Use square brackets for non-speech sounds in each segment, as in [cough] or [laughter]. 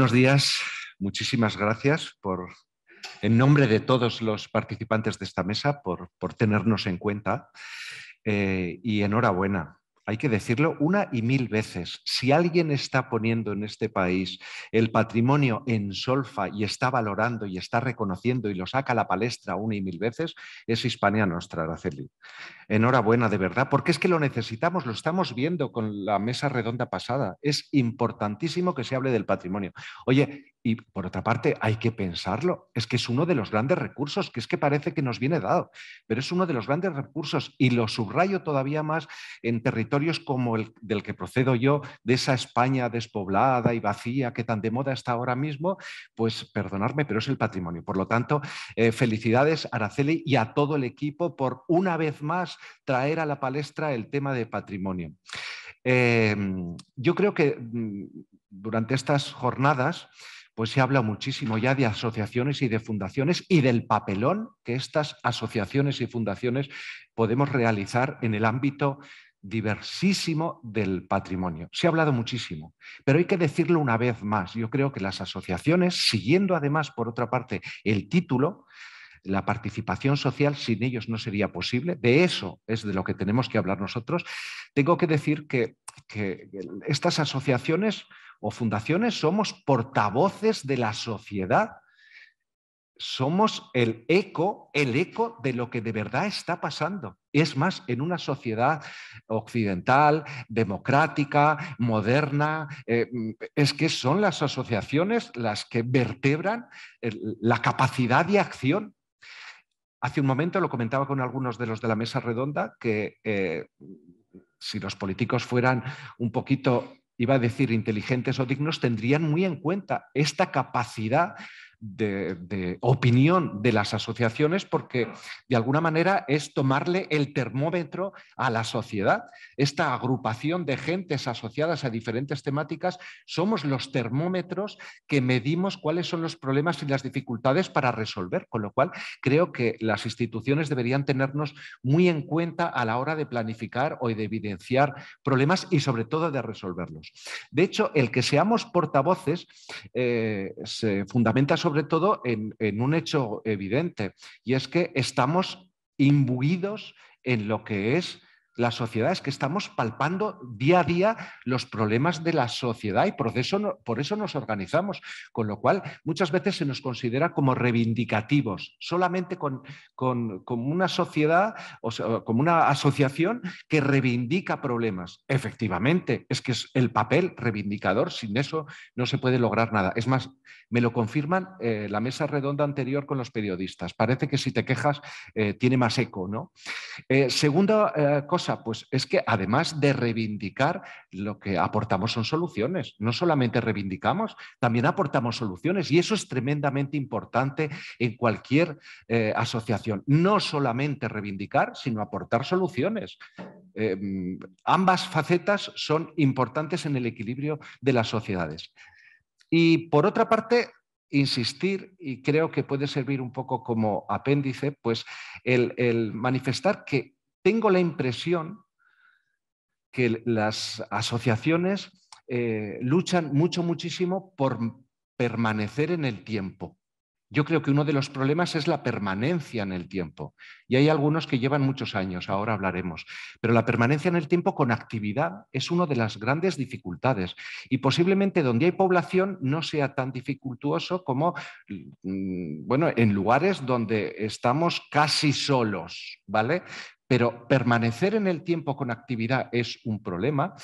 buenos días. Muchísimas gracias por, en nombre de todos los participantes de esta mesa, por, tenernos en cuenta eh, y enhorabuena hay que decirlo una y mil veces, si alguien está poniendo en este país el patrimonio en solfa y está valorando y está reconociendo y lo saca a la palestra una y mil veces, es Hispania Nostra, Araceli. Enhorabuena, de verdad, porque es que lo necesitamos, lo estamos viendo con la mesa redonda pasada. Es importantísimo que se hable del patrimonio. Oye, y por otra parte, hay que pensarlo. Es que es uno de los grandes recursos, que es que parece que nos viene dado, pero es uno de los grandes recursos. Y lo subrayo todavía más en territorios como el del que procedo yo, de esa España despoblada y vacía que tan de moda está ahora mismo. Pues perdonadme, pero es el patrimonio. Por lo tanto, felicidades eh, felicidades, Araceli, y a todo el equipo por una vez más traer a la palestra el tema de patrimonio. Em, yo creo que mm, durante estas jornadas, pues se habla muchísimo ya de asociaciones y de fundaciones y del papelón que estas asociaciones y fundaciones podemos realizar en el ámbito diversísimo del patrimonio. Se ha hablado muchísimo, pero hay que decirlo una vez más. Yo creo que las asociaciones, siguiendo además, por otra parte, el título, la participación social sin ellos no sería posible. De eso es de lo que tenemos que hablar nosotros. Tengo que decir que, que estas asociaciones o fundaciones somos portavoces de la sociedad, somos el eco, el eco de lo que de verdad está pasando. Es más, en una sociedad occidental, democrática, moderna, eh, mm, es que son las asociaciones las que vertebran la capacidad de acción. Hace un momento lo comentaba con algunos de los de la mesa redonda que eh, si los políticos fueran un poquito iba a decir inteligentes o dignos, tendrían muy en cuenta esta capacidad de, opinión de las asociaciones porque de alguna manera es tomarle el termómetro a la sociedad. Esta agrupación de gentes asociadas a diferentes temáticas somos los termómetros que medimos cuáles son los problemas y las dificultades para resolver, con lo cual creo que las instituciones deberían tenernos muy en cuenta a la hora de planificar o de evidenciar problemas y sobre todo de resolverlos. De hecho, el que seamos portavoces eh, se fundamenta sobre sobre todo en, un hecho evidente, y es que estamos imbuidos en lo que es la sociedad, es que estamos palpando día a día los problemas de la sociedad y por eso, por eso nos organizamos, con lo cual muchas veces se nos considera como reivindicativos, solamente con, una sociedad, o como una asociación que reivindica problemas. Efectivamente, es que es el papel reivindicador, sin eso no se puede lograr nada. Es más, me lo confirman eh, la mesa redonda anterior con los periodistas. Parece que si te quejas eh, tiene más eco, ¿no? Eh, segunda cosa, pues es que además de reivindicar, lo que aportamos son soluciones. No solamente reivindicamos, también aportamos soluciones y eso es tremendamente importante en cualquier eh, asociación. No solamente reivindicar, sino aportar soluciones. Em, ambas facetas son importantes en el equilibrio de las sociedades. Y por otra parte, insistir, y creo que puede servir un poco como apéndice, pues el manifestar que tengo la impresión que las asociaciones eh, luchan mucho, muchísimo por permanecer en el tiempo. Yo creo que uno de los problemas es la permanencia en el tiempo. Y hay algunos que llevan muchos años, ahora hablaremos. Pero la permanencia en el tiempo con actividad es una de las grandes dificultades. Y posiblemente donde hay población no sea tan dificultuoso como mm, bueno, en lugares donde estamos casi solos, ¿vale? Pero permanecer en el tiempo con actividad es un problema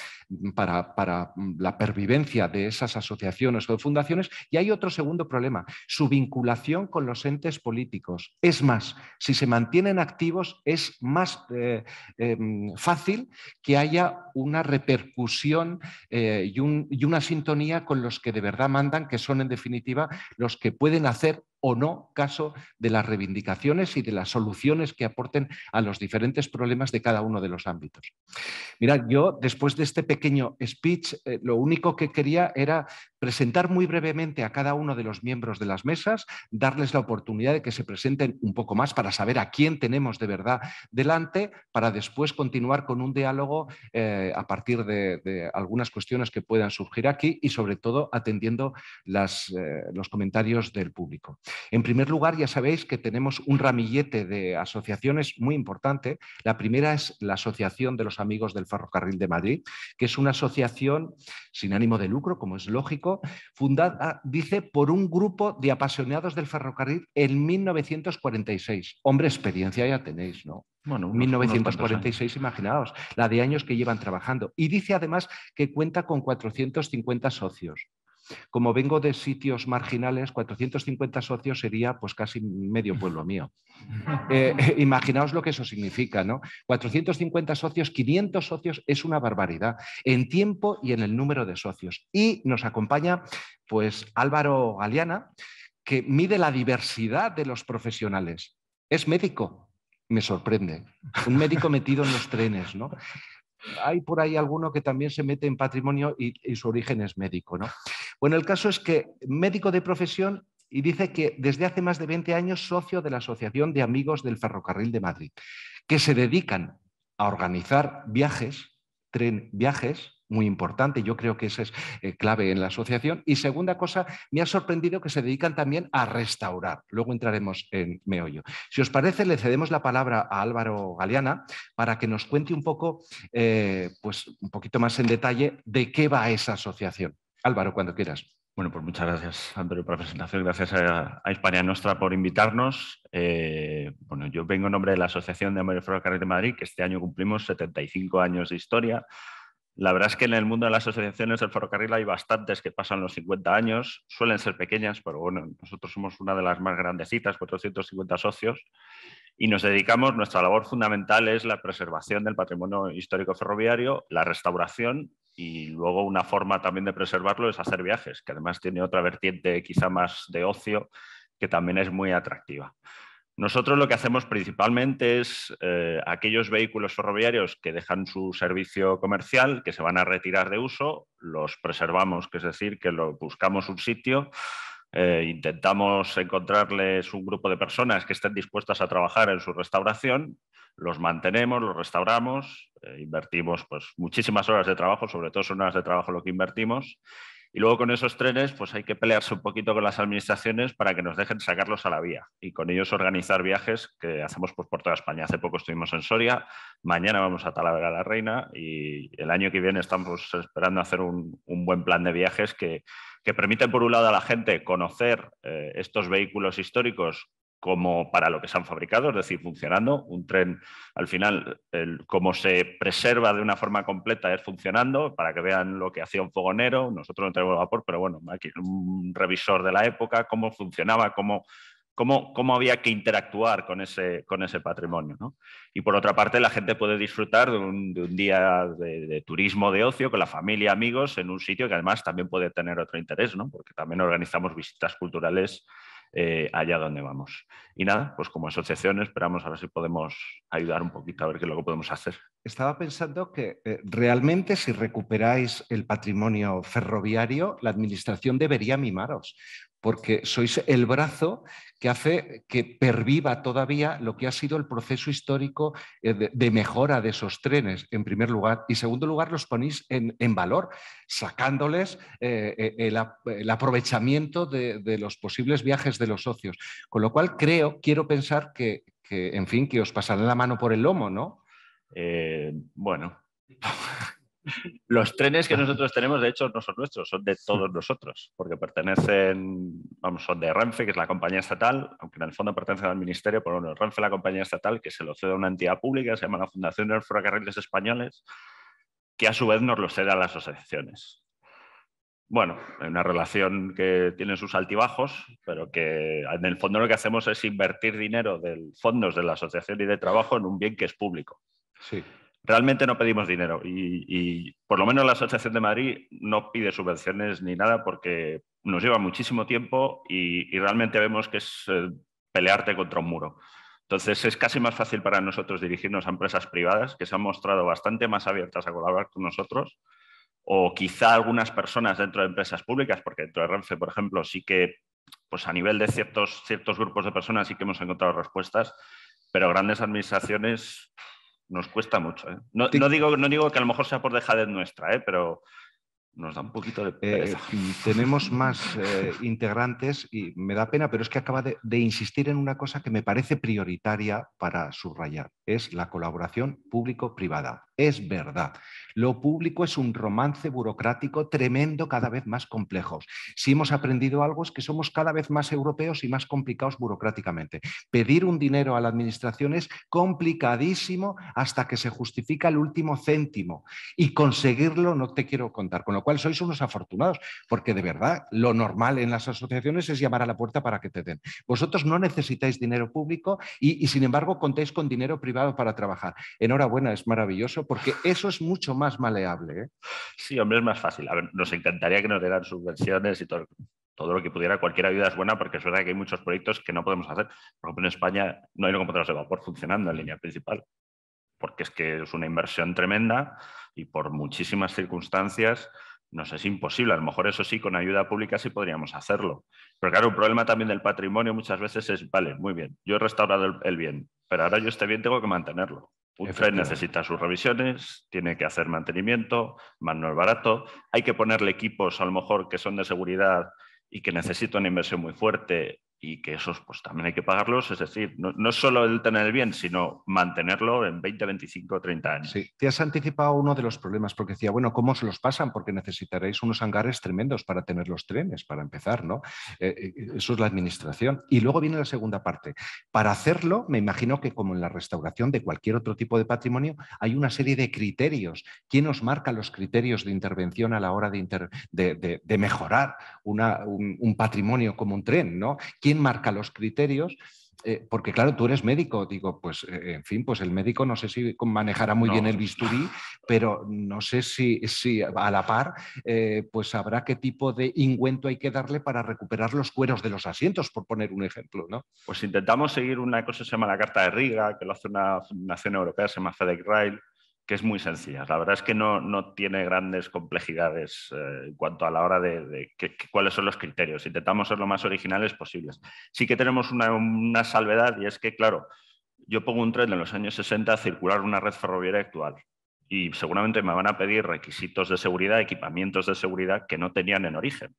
para, la pervivencia de esas asociaciones o fundaciones. Y hay otro segundo problema, su vinculación con los entes políticos. Es más, si se mantienen activos es más eh, eh, fácil que haya una repercusión eh, y, y una sintonía con los que de verdad mandan, que son en definitiva los que pueden hacer o no caso de las reivindicaciones y de las soluciones que aporten a los diferentes problemas de cada uno de los ámbitos. Mirad, yo después de este pequeño speech, eh, lo único que quería era presentar muy brevemente a cada uno de los miembros de las mesas, darles la oportunidad de que se presenten un poco más para saber a quién tenemos de verdad delante, para después continuar con un diálogo eh, a partir de, algunas cuestiones que puedan surgir aquí y sobre todo atendiendo eh, los comentarios del público. En primer lugar, ya sabéis que tenemos un ramillete de asociaciones muy importante. La primera es la Asociación de los Amigos del Ferrocarril de Madrid, que es una asociación sin ánimo de lucro, como es lógico, fundada, dice, por un grupo de apasionados del ferrocarril en 1946. Hombre, experiencia ya tenéis, ¿no? Bueno, 1946, imaginaos, la de años que llevan trabajando. Y dice además que cuenta con 450 socios. Como vengo de sitios marginales, 450 socios sería pues casi medio pueblo mío. [laughs] Eh, [laughs] imaginaos lo que eso significa, ¿no? 450 socios, 500 socios es una barbaridad en tiempo y en el número de socios. Y nos acompaña pues Álvaro Galeana, que mide la diversidad de los profesionales. Es médico, me sorprende. Un médico metido en los trenes, ¿no? Hay por ahí alguno que también se mete en patrimonio y, y su origen es médico, ¿no? Bueno, el caso es que médico de profesión y dice que desde hace más de 20 años socio de la Asociación de Amigos del Ferrocarril de Madrid, que se dedican a organizar viajes, tren viajes, muy importante, yo creo que esa es eh, clave en la asociación. Y segunda cosa, me ha sorprendido que se dedican también a restaurar. Luego entraremos en meollo. Si os parece, le cedemos la palabra a Álvaro Galeana para que nos cuente un poco, eh, pues un poquito más en detalle de qué va esa asociación. Álvaro, cuando quieras. Bueno, pues muchas gracias, Antonio, por la presentación. Gracias a, Hispania Nostra por invitarnos. Eh, bueno, yo vengo en nombre de la Asociación de del Ferrocarril de Madrid, que este año cumplimos 75 años de historia. La verdad es que en el mundo de las asociaciones del ferrocarril hay bastantes que pasan los 50 años. Suelen ser pequeñas, pero bueno, nosotros somos una de las más grandecitas, 450 socios y nos dedicamos, nuestra labor fundamental es la preservación del patrimonio histórico ferroviario, la restauración y luego una forma también de preservarlo es hacer viajes, que además tiene otra vertiente quizá más de ocio, que también es muy atractiva. Nosotros lo que hacemos principalmente es eh, aquellos vehículos ferroviarios que dejan su servicio comercial, que se van a retirar de uso, los preservamos, que es decir, que lo buscamos un sitio eh, intentamos encontrarles un grupo de personas que estén dispuestas a trabajar en su restauración, los mantenemos, los restauramos, eh, invertimos pues, muchísimas horas de trabajo, sobre todo son horas de trabajo lo que invertimos, y luego con esos trenes pues hay que pelearse un poquito con las administraciones para que nos dejen sacarlos a la vía y con ellos organizar viajes que hacemos pues, por toda España. Hace poco estuvimos en Soria, mañana vamos a Talavera la Reina y el año que viene estamos esperando hacer un buen plan de viajes que que permiten, por un lado, a la gente conocer eh, estos vehículos históricos como para lo que se han fabricado, es decir, funcionando. Un tren, al final, como se preserva de una forma completa, es funcionando, para que vean lo que hacía un fogonero. Nosotros no tenemos vapor, pero bueno, aquí un revisor de la época, cómo funcionaba, cómo cómo, había que interactuar con ese, patrimonio. Y por otra parte, la gente puede disfrutar de un, día de, turismo, de ocio, con la familia, amigos, en un sitio que además también puede tener otro interés, ¿no? porque también organizamos visitas culturales eh, allá donde vamos. Y nada, pues como asociación esperamos a ver si podemos ayudar un poquito, a ver qué es lo podemos hacer. Estaba pensando que eh, realmente si recuperáis el patrimonio ferroviario, la administración debería mimaros, porque sois el brazo que hace que perviva todavía lo que ha sido el proceso histórico eh, de mejora de esos trenes, en primer lugar. Y en segundo lugar, los ponéis en, valor, sacándoles eh, eh, el, aprovechamiento de, los posibles viajes de los socios. Con lo cual, creo, quiero pensar que, en fin, que os pasarán la mano por el lomo, ¿no? bueno, [laughs] Los trenes que nosotros tenemos, de hecho, no son nuestros, son de todos nosotros, porque pertenecen, vamos, son de Renfe, que es la compañía estatal, aunque en el fondo pertenecen al ministerio, pero bueno, Renfe, la compañía estatal, que se lo cede a una entidad pública, se llama la Fundación de los Ferrocarriles Españoles, que a su vez nos lo cede a las asociaciones. Bueno, una relación que tiene sus altibajos, pero que en el fondo lo que hacemos es invertir dinero de fondos de la asociación y de trabajo en un bien que es público. Sí realmente no pedimos dinero y, por lo menos la Asociación de Madrid no pide subvenciones ni nada porque nos lleva muchísimo tiempo y, realmente vemos que es eh, pelearte contra un muro. Entonces es casi más fácil para nosotros dirigirnos a empresas privadas que se han mostrado bastante más abiertas a colaborar con nosotros o quizá algunas personas dentro de empresas públicas, porque dentro de Renfe, por ejemplo, sí que pues a nivel de ciertos, ciertos grupos de personas sí que hemos encontrado respuestas, pero grandes administraciones nos cuesta mucho. ¿eh? No, digo, no digo que a lo mejor sea por dejadez nuestra, ¿eh? pero nos da un poquito de eh, pereza. tenemos más integrantes y me da pena, pero es que acaba de, insistir en una cosa que me parece prioritaria para subrayar. Es la colaboración público-privada. Es verdad. Lo público es un romance burocrático tremendo, cada vez más complejo. Si hemos aprendido algo es que somos cada vez más europeos y más complicados burocráticamente. Pedir un dinero a la administración es complicadísimo hasta que se justifica el último céntimo. Y conseguirlo no te quiero contar. Con lo cual sois unos afortunados, porque de verdad lo normal en las asociaciones es llamar a la puerta para que te den. Vosotros no necesitáis dinero público y, y sin embargo contáis con dinero privado para trabajar. Enhorabuena, es maravilloso, porque eso es mucho más más maleable. ¿eh? Sí, hombre, es más fácil. A ver, nos encantaría que nos dieran subvenciones y todo, todo lo que pudiera. Cualquier ayuda es buena porque verdad que hay muchos proyectos que no podemos hacer. Por ejemplo, en España no hay locomotoras de vapor funcionando en línea principal porque es que es una inversión tremenda y por muchísimas circunstancias nos es imposible. A lo mejor eso sí, con ayuda pública sí podríamos hacerlo. Pero claro, un problema también del patrimonio muchas veces es, vale, muy bien, yo he restaurado el bien, pero ahora yo este bien tengo que mantenerlo. Un tren necesita sus revisiones, tiene que hacer mantenimiento, más no es barato. Hay que ponerle equipos a lo mejor que son de seguridad y que necesita una inversión muy fuerte y que esos pues también hay que pagarlos, es decir, no, no solo el tener el bien, sino mantenerlo en 20, 25, 30 años. Sí, te has anticipado uno de los problemas, porque decía, bueno, ¿cómo se los pasan? Porque necesitaréis unos hangares tremendos para tener los trenes, para empezar, ¿no? Eh, eh, eso es la administración. Y luego viene la segunda parte. Para hacerlo, me imagino que como en la restauración de cualquier otro tipo de patrimonio, hay una serie de criterios. ¿Quién os marca los criterios de intervención a la hora de, de, mejorar una, un, patrimonio como un tren, ¿no? quién marca los criterios. Eh, porque claro, tú eres médico, digo, pues eh, en fin, pues el médico no sé si manejará muy bien el bisturí, pero no sé si, si a la par, eh, pues habrá qué tipo de ingüento hay que darle para recuperar los cueros de los asientos, por poner un ejemplo, ¿no? Pues intentamos seguir una cosa que se llama la Carta de Riga, que lo hace una nación europea, se llama FedEx Rail, que es muy sencilla. La verdad es que no, no tiene grandes complejidades eh, en cuanto a la hora de, cuáles son los criterios. Intentamos ser lo más originales posibles. Sí que tenemos una, una salvedad y es que, claro, yo pongo un tren en los años 60 a circular una red ferroviaria actual y seguramente me van a pedir requisitos de seguridad, equipamientos de seguridad que no tenían en origen.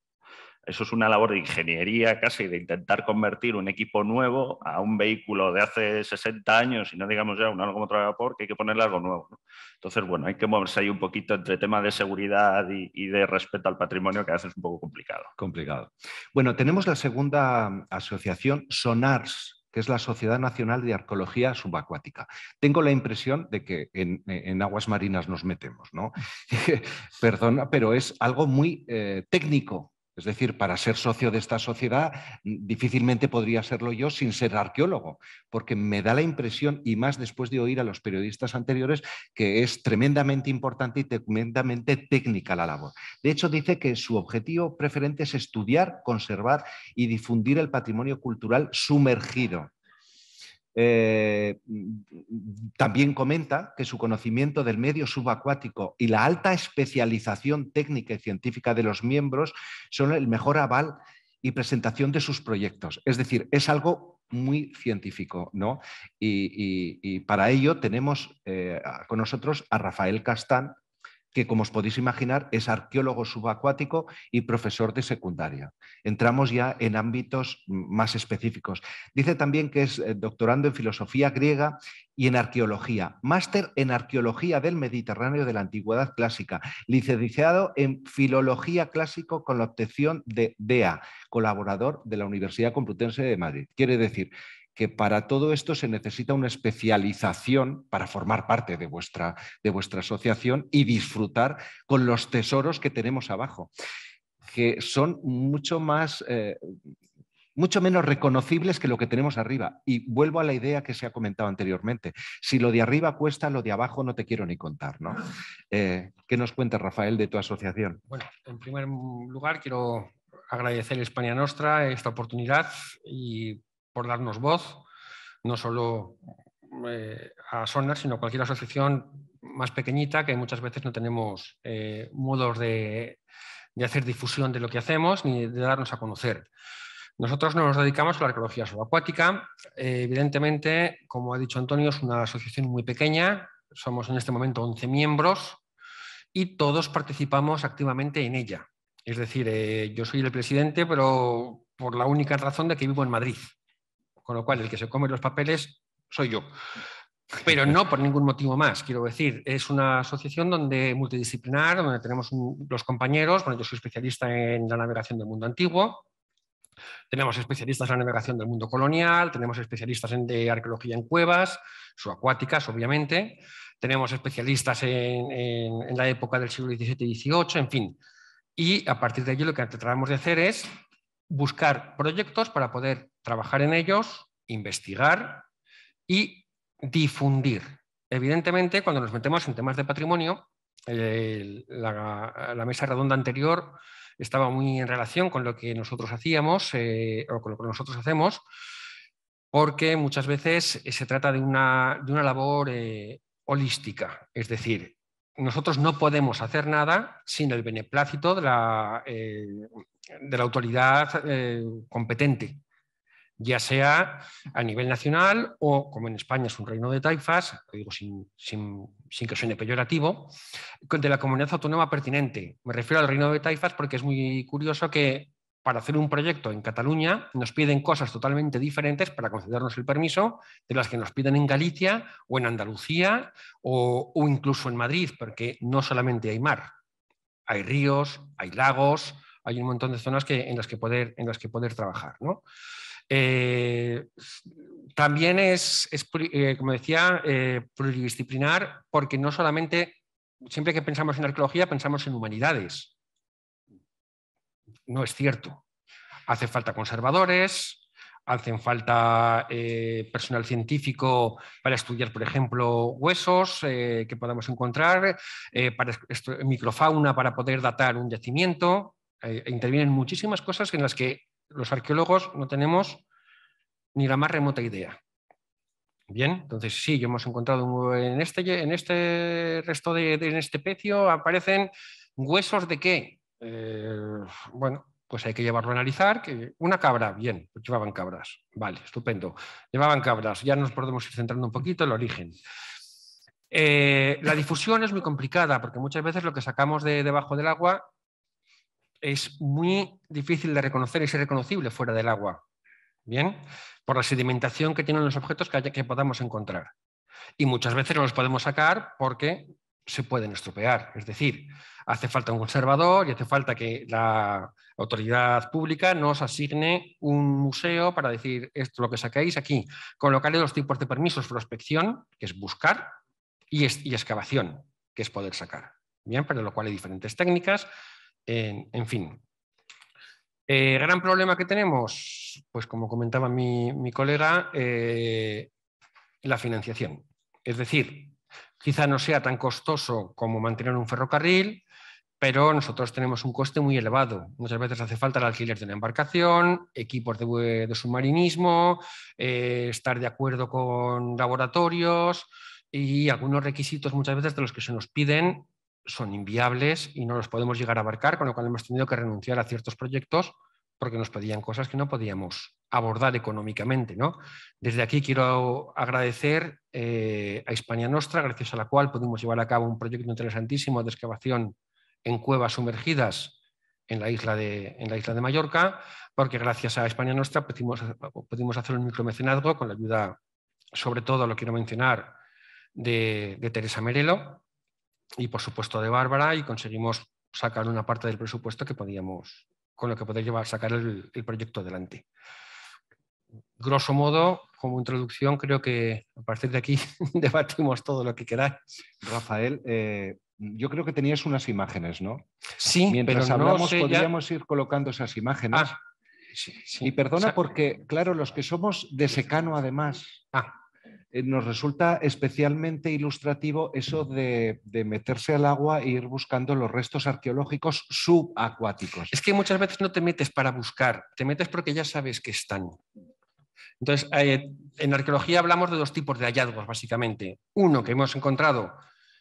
Eso es una labor de ingeniería casi, de intentar convertir un equipo nuevo a un vehículo de hace 60 años y no digamos ya un algo de vapor, que hay que ponerle algo nuevo. Entonces, bueno, hay que moverse ahí un poquito entre tema de seguridad y, de respeto al patrimonio, que a veces es un poco complicado. Complicado. Bueno, tenemos la segunda asociación, SONARS, que es la Sociedad Nacional de Arqueología Subacuática. Tengo la impresión de que en, aguas marinas nos metemos, ¿no? [laughs] Perdona, pero es algo muy eh, técnico, es decir, para ser socio de esta sociedad mm, difícilmente podría serlo yo sin ser arqueólogo, porque me da la impresión, y más después de oír a los periodistas anteriores, que es tremendamente importante y tremendamente técnica la labor. De hecho, dice que su objetivo preferente es estudiar, conservar y difundir el patrimonio cultural sumergido. Eh, también comenta que su conocimiento del medio subacuático y la alta especialización técnica y científica de los miembros son el mejor aval y presentación de sus proyectos. Es decir, es algo muy científico, ¿no? Y, para ello tenemos eh, con nosotros a Rafael Castán, que como os podéis imaginar es arqueólogo subacuático y profesor de secundaria. Entramos ya en ámbitos más específicos. Dice también que es eh, doctorando en filosofía griega y en arqueología, máster en arqueología del Mediterráneo de la Antigüedad Clásica, licenciado en filología clásico con la obtención de DEA, colaborador de la Universidad Complutense de Madrid. Quiere decir que para todo esto se necesita una especialización para formar parte de vuestra, de vuestra asociación y disfrutar con los tesoros que tenemos abajo, que son mucho más... Eh, mucho menos reconocibles que lo que tenemos arriba. Y vuelvo a la idea que se ha comentado anteriormente. Si lo de arriba cuesta, lo de abajo no te quiero ni contar. ¿no? Eh, ¿Qué nos cuenta, Rafael, de tu asociación? Bueno, en primer lugar, quiero agradecer a España Nostra esta oportunidad y por darnos voz, no solo eh, a Sonar, sino a cualquier asociación más pequeñita que muchas veces no tenemos eh, modos de, hacer difusión de lo que hacemos ni de darnos a conocer. Nosotros nos dedicamos a la arqueología subacuática. Eh, evidentemente, como ha dicho Antonio, es una asociación muy pequeña. Somos en este momento 11 miembros y todos participamos activamente en ella. Es decir, yo soy el presidente, pero por la única razón de que vivo en Madrid con lo cual el que se come los papeles soy yo. Pero no por ningún motivo más, quiero decir. Es una asociación donde multidisciplinar, donde tenemos los compañeros, bueno, yo soy especialista en la navegación del mundo antiguo, tenemos especialistas en la navegación del mundo colonial, tenemos especialistas en de arqueología en cuevas, subacuáticas, obviamente, tenemos especialistas en, la época del siglo XVII y XVIII, en fin. Y a partir de ello lo que tratamos de hacer es buscar proyectos para poder trabajar en ellos, investigar y difundir. Evidentemente, cuando nos metemos en temas de patrimonio, la, mesa redonda anterior estaba muy en relación con lo que nosotros hacíamos eh, o con lo que nosotros hacemos, porque muchas veces eh, se trata de una, labor eh, holística, es decir, nosotros no podemos hacer nada sin el beneplácito de la, eh, de la autoridad eh, competente, ya sea a nivel nacional o, como en España es un reino de taifas, digo sin, sin, sin que suene peyorativo, de la comunidad autónoma pertinente. Me refiero al reino de taifas porque es muy curioso que para hacer un proyecto en Cataluña nos piden cosas totalmente diferentes para concedernos el permiso de las que nos piden en Galicia o en Andalucía o, incluso en Madrid, porque no solamente hay mar, hay ríos, hay lagos, hay un montón de zonas que, en, las que poder, en las que poder trabajar. ¿no? Eh, también es, eh, como decía, eh, pluridisciplinar porque no solamente, siempre que pensamos en arqueología, pensamos en humanidades no es cierto. Hace falta conservadores, hacen falta eh, personal científico para estudiar, por ejemplo, huesos eh, que podamos encontrar, eh, microfauna para poder datar un yacimiento. E intervienen muchísimas cosas en las que los arqueólogos no tenemos ni la más remota idea. Bien, entonces sí, hemos encontrado en este, en este resto de, este pecio aparecen huesos de qué? Eh, bueno, pues hay que llevarlo a analizar. Que una cabra, bien, pues llevaban cabras. Vale, estupendo. Llevaban cabras. Ya nos podemos ir centrando un poquito en el origen. Eh, la difusión es muy complicada porque muchas veces lo que sacamos de debajo del agua es muy difícil de reconocer y es reconocible fuera del agua. Bien, por la sedimentación que tienen los objetos que, que podamos encontrar. Y muchas veces no los podemos sacar porque se pueden estropear. Es decir, hace falta un conservador y hace falta que la autoridad pública nos asigne un museo para decir esto lo que saquéis aquí. Colocarle dos tipos de permisos, prospección, que es buscar, y, excavación, que es poder sacar. Bien, para lo cual hay diferentes técnicas. En, fin. Eh, gran problema que tenemos, pues como comentaba mi, colega, eh, la financiación. Es decir, Quizá no sea tan costoso como mantener un ferrocarril, pero nosotros tenemos un coste muy elevado. Muchas veces hace falta el alquiler de una embarcación, equipos de, submarinismo, eh, estar de acuerdo con laboratorios y algunos requisitos muchas veces de los que se nos piden son inviables y no los podemos llegar a abarcar, con lo cual hemos tenido que renunciar a ciertos proyectos porque nos pedían cosas que no podíamos abordar económicamente. Desde aquí quiero agradecer eh, a Hispania Nostra, gracias a la cual pudimos llevar a cabo un proyecto interesantísimo de excavación en cuevas sumergidas en la isla de, en la isla de Mallorca, porque gracias a España Nostra pudimos, hacer un micromecenazgo con la ayuda, sobre todo lo quiero mencionar, de, Teresa Merelo y por supuesto de Bárbara y conseguimos sacar una parte del presupuesto que podíamos con lo que poder llevar sacar el proyecto adelante grosso modo, como introducción, creo que a partir de aquí [laughs] debatimos todo lo que queráis. Rafael, eh, yo creo que tenías unas imágenes, ¿no? Sí, mientras hablamos podríamos ir colocando esas imágenes. Ah, sí, Y perdona porque, claro, los que somos de secano además, ah. eh, nos resulta especialmente ilustrativo eso de, de, meterse al agua e ir buscando los restos arqueológicos subacuáticos. Es que muchas veces no te metes para buscar, te metes porque ya sabes que están. Entonces, eh, en arqueología hablamos de dos tipos de hallazgos, básicamente. Uno que hemos encontrado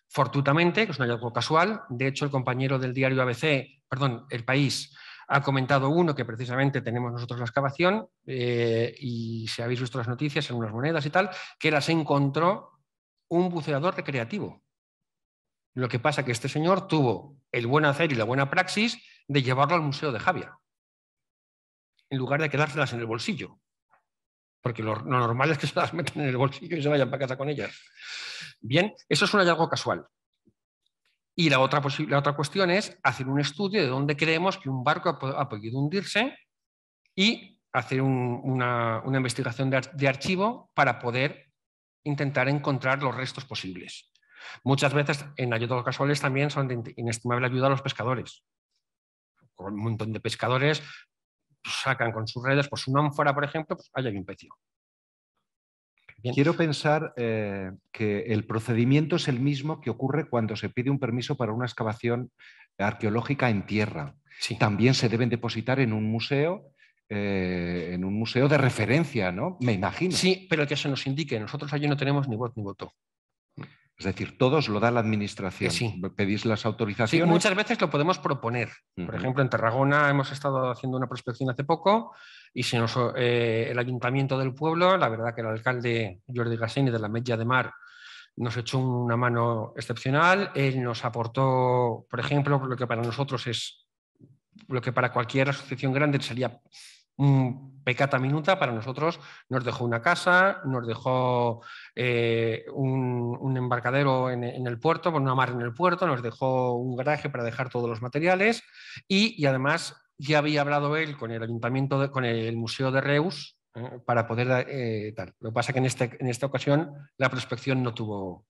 fortuitamente, que es un hallazgo casual. De hecho, el compañero del diario ABC, perdón, El País, ha comentado uno que precisamente tenemos nosotros la excavación, eh, y si habéis visto las noticias en unas monedas y tal, que las encontró un buceador recreativo. Lo que pasa que este señor tuvo el buen hacer y la buena praxis de llevarlo al Museo de Javier en lugar de quedárselas en el bolsillo porque lo, normal es que [laughs] se las metan en el bolsillo y se vayan para casa con ellas. Bien, eso es un hallazgo casual. Y la otra, la otra cuestión es hacer un estudio de dónde creemos que un barco ha, podido hundirse y hacer una, investigación de, archivo para poder intentar encontrar los restos posibles. Muchas veces en hallazgos casuales también son de inestimable ayuda a los pescadores. Con un montón de pescadores sacan con sus redes, pues una ánfora, por ejemplo, pues hay un pecio. Quiero pensar eh, que el procedimiento es el mismo que ocurre cuando se pide un permiso para una excavación arqueológica en tierra. También se deben depositar en un museo eh, en un museo de referencia, ¿no? Me imagino. Sí, pero que se nos indique, nosotros allí no tenemos ni voz ni voto. Es decir, todos lo da la eh, administración. Sí. Pedís las autorizaciones. Sí, muchas veces lo podemos proponer. Por ejemplo, en Tarragona hemos estado haciendo una prospección hace poco y eh, el ayuntamiento del pueblo, la verdad que el alcalde Jordi Gassini de la Media de Mar nos echó una mano excepcional. Él nos aportó, por ejemplo, lo que para nosotros es lo que para cualquier asociación grande sería un Pecata Minuta para nosotros nos dejó una casa, nos dejó eh, un, embarcadero en, el puerto, con una mar en el puerto, nos dejó un garaje para dejar todos los materiales y, además ya había hablado él con el ayuntamiento, con el Museo de Reus, eh, para poder eh, tal. Lo que pasa es que en, este, en esta ocasión la prospección no tuvo,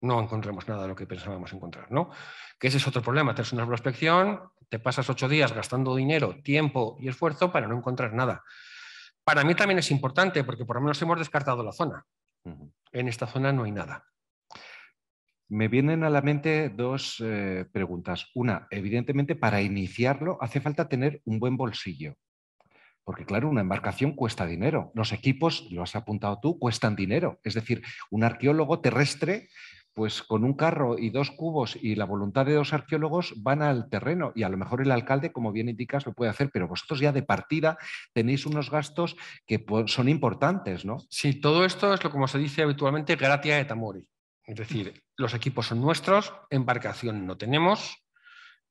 no encontremos nada de lo que pensábamos encontrar, ¿no? Que ese es otro problema, tienes una prospección, te pasas ocho días gastando dinero, tiempo y esfuerzo para no encontrar nada. Para mí también es importante porque por lo menos hemos descartado la zona. En esta zona no hay nada. Me vienen a la mente dos eh, preguntas. Una, evidentemente, para iniciarlo hace falta tener un buen bolsillo. Porque claro, una embarcación cuesta dinero. Los equipos, lo has apuntado tú, cuestan dinero. Es decir, un arqueólogo terrestre pues con un carro y dos cubos y la voluntad de dos arqueólogos van al terreno y a lo mejor el alcalde, como bien indicas, lo puede hacer, pero vosotros ya de partida tenéis unos gastos que pues, son importantes, ¿no? Sí, todo esto es lo como se dice habitualmente, gratia de tamori. Es decir, los equipos son nuestros, embarcación no tenemos,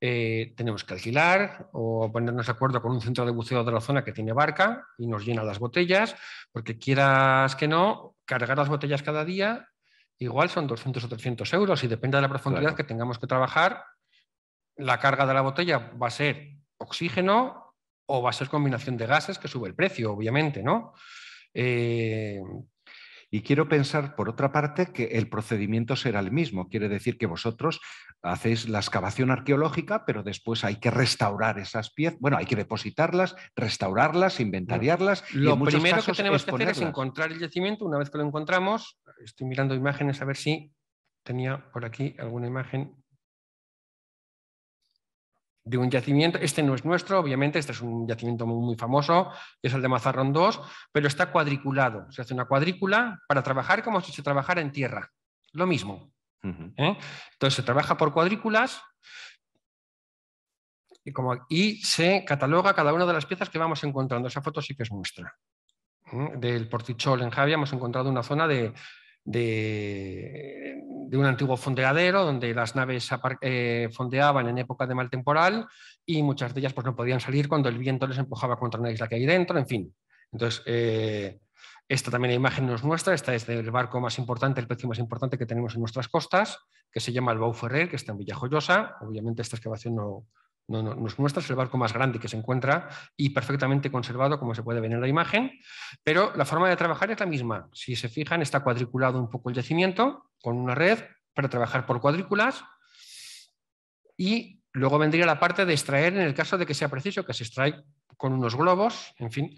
eh, tenemos que alquilar o ponernos de acuerdo con un centro de buceo de la zona que tiene barca y nos llena las botellas, porque quieras que no, cargar las botellas cada día igual son 200 o 300 euros y depende de la profundidad que tengamos que trabajar, la carga de la botella va a ser oxígeno o va a ser combinación de gases que sube el precio, obviamente, ¿no? Eh, y quiero pensar, por otra parte, que el procedimiento será el mismo. Quiere decir que vosotros hacéis la excavación arqueológica, pero después hay que restaurar esas piezas. Bueno, hay que depositarlas, restaurarlas, inventariarlas. lo primero que tenemos que hacer es encontrar el yacimiento. Una vez que lo encontramos, estoy mirando imágenes a ver si tenía por aquí alguna imagen de un yacimiento, este no es nuestro, obviamente, este es un yacimiento muy, famoso, es el de Mazarrón 2, pero está cuadriculado. Se hace una cuadrícula para trabajar como si se trabajara en tierra. Lo mismo. ¿eh? Entonces se trabaja por cuadrículas y, como, y se cataloga cada una de las piezas que vamos encontrando. Esa foto sí que es nuestra. ¿eh? Del Portichol en Javi hemos encontrado una zona de de, un antiguo fondeadero donde las naves eh, fondeaban en época de mal temporal y muchas de ellas pues, no podían salir cuando el viento les empujaba contra una isla que hay dentro, en fin. Entonces, eh, esta también la imagen nos muestra esta es del barco más importante, el precio más importante que tenemos en nuestras costas, que se llama el Bau que está en Villajoyosa. Obviamente esta excavación no, nos muestra el barco más grande que se encuentra y perfectamente conservado, como se puede ver en la imagen, pero la forma de trabajar es la misma. Si se fijan, está cuadriculado un poco el yacimiento con una red para trabajar por cuadrículas y luego vendría la parte de extraer en el caso de que sea preciso, que se extrae con unos globos, en fin,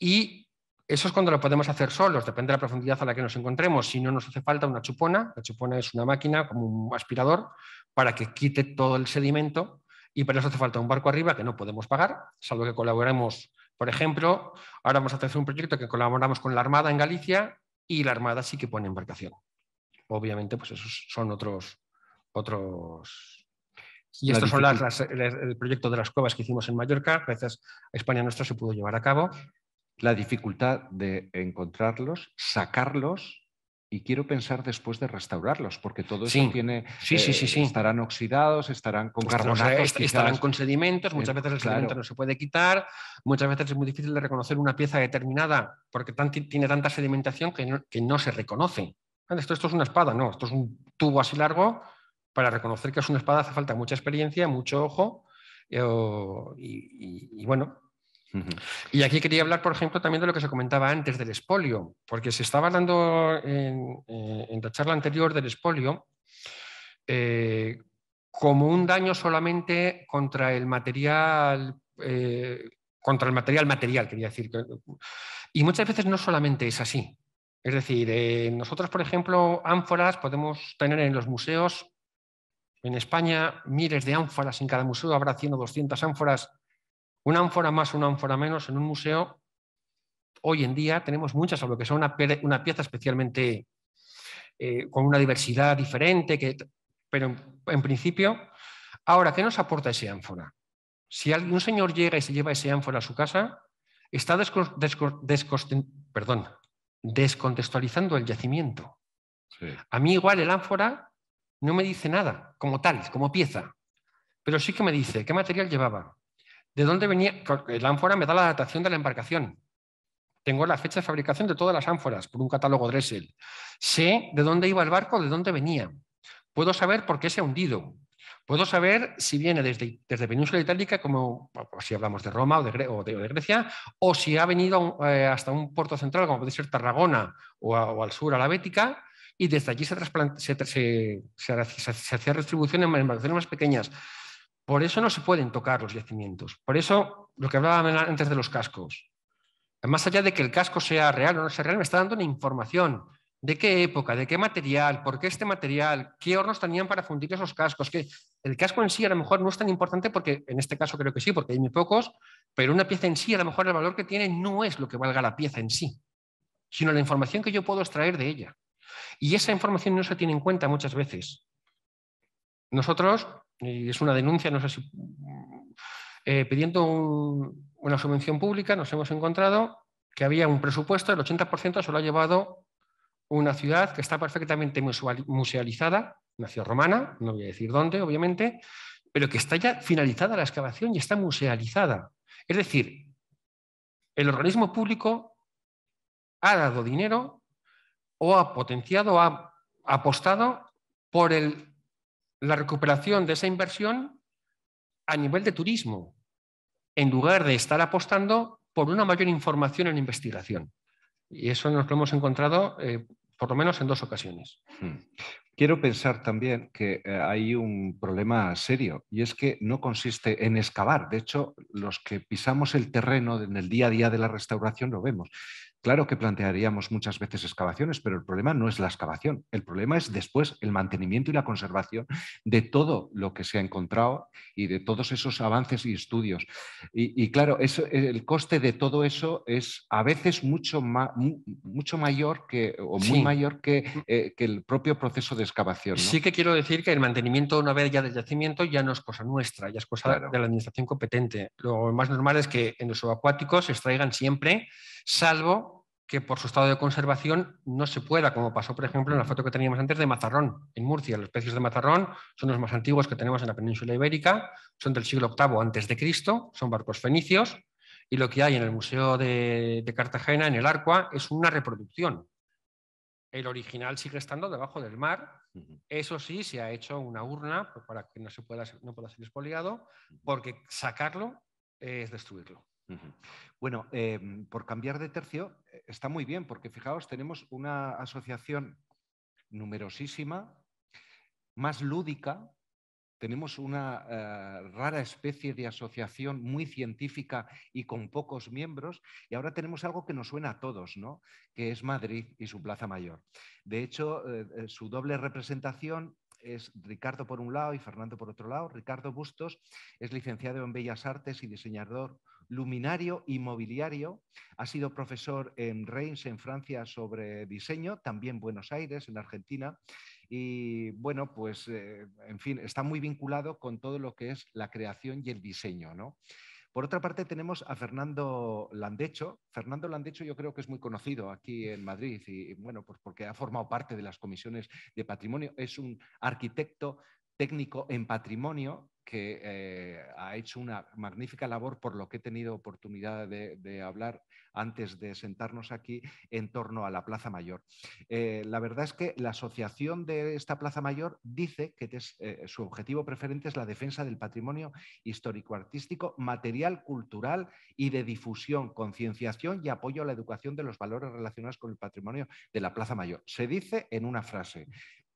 y eso es cuando lo podemos hacer solos, depende de la profundidad a la que nos encontremos. Si no nos hace falta una chupona, la chupona es una máquina como un aspirador para que quite todo el sedimento y para eso hace falta un barco arriba que no podemos pagar, salvo que colaboremos, por ejemplo, ahora vamos a hacer un proyecto que colaboramos con la Armada en Galicia y la Armada sí que pone embarcación. Obviamente, pues esos son otros... otros y estos son las, las, el proyecto de las cuevas que hicimos en Mallorca, gracias a España Nuestra se pudo llevar a cabo. La dificultad de encontrarlos, sacarlos y quiero pensar después de restaurarlos, porque todo eso tiene. Sí, sí, eh, sí, Estarán oxidados, estarán con carbonatos. estarán con sedimentos, muchas veces el no se puede quitar, muchas veces es muy difícil de reconocer una pieza determinada porque tiene tanta sedimentación que no, se reconoce. Esto, esto es una espada, no, esto es un tubo así largo. Para reconocer que es una espada hace falta mucha experiencia, mucho ojo. Eh, y bueno, y aquí quería hablar, por ejemplo, también de lo que se comentaba antes del espolio, porque se estaba hablando en, eh, la charla anterior del espolio eh, como un daño solamente contra el material, eh, contra el material material, quería decir. Y muchas veces no solamente es así. Es decir, nosotros, por ejemplo, ánforas podemos tener en los museos, en España, miles de ánforas en cada museo, habrá 100 o 200 ánforas una ánfora más, una ánfora menos en un museo, hoy en día tenemos muchas, lo que sea una, pieza especialmente eh, con una diversidad diferente, que, pero en, principio, ahora, ¿qué nos aporta ese ánfora? Si un señor llega y se lleva ese ánfora a su casa, está descontextualizando el yacimiento. A mí igual el ánfora no me dice nada como tal, como pieza, pero sí que me dice qué material llevaba, ¿De dónde venía? Pues, eh, la ánfora me da la datación de la embarcación. Tengo la fecha de fabricación de todas las ánforas por un catálogo Dressel. Sé de dónde iba el barco, de dónde venía. Puedo saber por qué se ha hundido. Puedo saber si viene desde, desde Península Itálica, como si hablamos de Roma o de, Grecia, o si ha venido eh, hasta un puerto central, como puede ser Tarragona o, al sur, a la Bética, y desde allí se, se, se, se hacía redistribución en embarcaciones más pequeñas. Por eso no se pueden tocar los yacimientos. Por eso lo que hablaba antes de los cascos. Más allá de que el casco sea real o no sea real, me está dando una información de qué época, de qué material, por qué este material, qué hornos tenían para fundir esos cascos. Que el casco en sí a lo mejor no es tan importante porque en este caso creo que sí, porque hay muy pocos, pero una pieza en sí a lo mejor el valor que tiene no es lo que valga la pieza en sí, sino la información que yo puedo extraer de ella. Y esa información no se tiene en cuenta muchas veces. Nosotros, y es una denuncia, no sé si eh, pidiendo una subvención pública, nos hemos encontrado que había un presupuesto, el 80% se lo ha llevado una ciudad que está perfectamente musealizada, una ciudad romana, no voy a decir dónde, obviamente, pero que está ya finalizada la excavación y está musealizada. Es decir, el organismo público ha dado dinero o ha potenciado, ha apostado por el la recuperación de esa inversión a nivel de turismo, en lugar de estar apostando por una mayor información en investigación. Y eso nos lo hemos encontrado eh, por lo menos en dos ocasiones. Hmm. Quiero pensar también que eh, hay un problema serio y es que no consiste en excavar. De hecho, los que pisamos el terreno en el día a día de la restauración lo vemos. Claro que plantearíamos muchas veces excavaciones, pero el problema no es la excavación, el problema es después el mantenimiento y la conservación de todo lo que se ha encontrado y de todos esos avances y estudios. Y, claro, el coste de todo eso es a veces mucho, mucho mayor que, o muy mayor mm. eh, que, el propio proceso de excavación. Sí que quiero decir que el mantenimiento una vez ya del yacimiento ya no es cosa nuestra, ya es cosa de la administración competente. Lo más normal es que en los subacuáticos se extraigan siempre, salvo que por su estado de conservación no se pueda, como pasó, por ejemplo, en la foto que teníamos antes de mazarrón, en Murcia. Los especies de mazarrón son los más antiguos que tenemos en la península ibérica, son del siglo VIII antes de Cristo, son barcos fenicios, y lo que hay en el Museo de, Cartagena, en el Arcoa, es una reproducción. El original sigue estando debajo del mar. Eso sí, se ha hecho una urna para que no, se pueda, no pueda ser expoliado, porque sacarlo es destruirlo. Bueno, em, por cambiar de tercio, eh, está muy bien, porque fijaos, tenemos una asociación numerosísima, más lúdica, tenemos una eh, rara especie de asociación muy científica y con pocos miembros, y ahora tenemos algo que nos suena a todos, ¿no? que es Madrid y su Plaza Mayor. De hecho, eh, su doble representación es Ricardo por un lado y Fernando por otro lado. Ricardo Bustos es licenciado en Bellas Artes y diseñador luminario y inmobiliario. Ha sido profesor en Reims, en Francia, sobre diseño, también Buenos Aires, en Argentina. Y bueno, pues, eh, en fin, está muy vinculado con todo lo que es la creación y el diseño, ¿no? Por otra parte, tenemos a Fernando Landecho. Fernando Landecho yo creo que es muy conocido aquí en Madrid y, bueno, pues porque ha formado parte de las comisiones de patrimonio. Es un arquitecto técnico en patrimonio que eh, ha hecho una magnífica labor, por lo que he tenido oportunidad de, hablar antes de sentarnos aquí, en torno a la Plaza Mayor. Eh, la verdad es que la asociación de esta Plaza Mayor dice que eh, su objetivo preferente es la defensa del patrimonio histórico-artístico, material, cultural y de difusión, concienciación y apoyo a la educación de los valores relacionados con el patrimonio de la Plaza Mayor. Se dice en una frase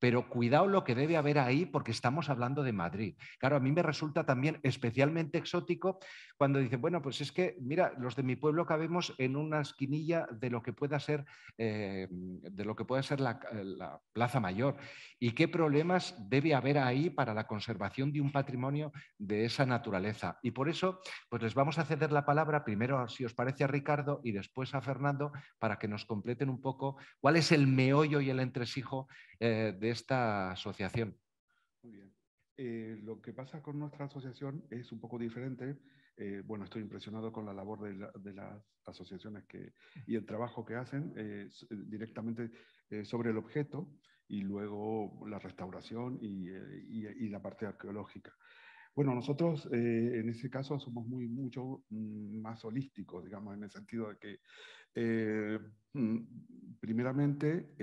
pero cuidado lo que debe haber ahí porque estamos hablando de Madrid. Claro, a mí me resulta también especialmente exótico cuando dicen, bueno, pues es que, mira, los de mi pueblo cabemos en una esquinilla de lo que pueda ser, eh, de lo que pueda ser la, la, Plaza Mayor. ¿Y qué problemas debe haber ahí para la conservación de un patrimonio de esa naturaleza? Y por eso, pues les vamos a ceder la palabra primero, si os parece, a Ricardo y después a Fernando para que nos completen un poco cuál es el meollo y el entresijo eh, de esta asociación? Muy bien. Eh, lo que pasa con nuestra asociación es un poco diferente. Eh, bueno, estoy impresionado con la labor de, las asociaciones que, y el trabajo que hacen directamente sobre el objeto y luego la restauración y, y la parte arqueológica. Bueno, nosotros en ese caso somos muy, mucho mm, más holísticos, digamos, en el sentido de que mm, primeramente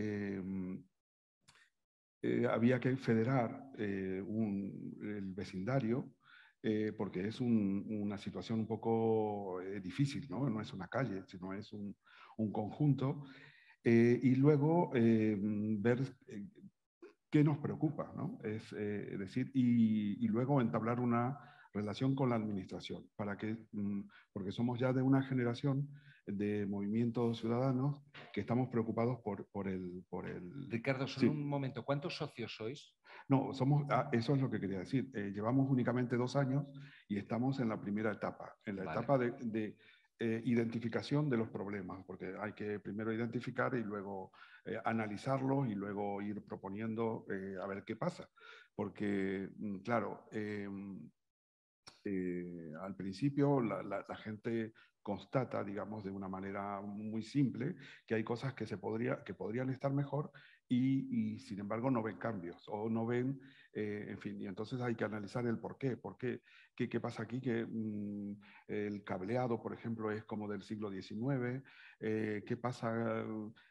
eh, había que federar eh, un, el vecindario, eh, porque es una situación un poco difícil, ¿no? No es una calle, sino es un, conjunto. y luego ver qué nos preocupa, ¿no? Es decir, y, luego entablar una relación con la administración, para que, mm, porque somos ya de una generación de movimientos ciudadanos que estamos preocupados por, por, el, por el... Ricardo, solo un momento, ¿cuántos socios sois? No, somos, ah, eso es lo que quería decir. Eh, llevamos únicamente dos años y estamos en la primera etapa, en la etapa de, eh, identificación de los problemas, porque hay que primero identificar y luego analizarlo eh, analizarlos y luego ir proponiendo a ver qué pasa. Porque, mm, claro, em, este, al principio la, gente constata, digamos, de una manera muy simple, que hay cosas que, se podría, que podrían estar mejor y, sin embargo no ven cambios o no ven, eh, en fin, y entonces hay que analizar el por qué, por qué, qué, pasa aquí, que mm, el cableado, por ejemplo, es como del siglo XIX, eh, qué pasa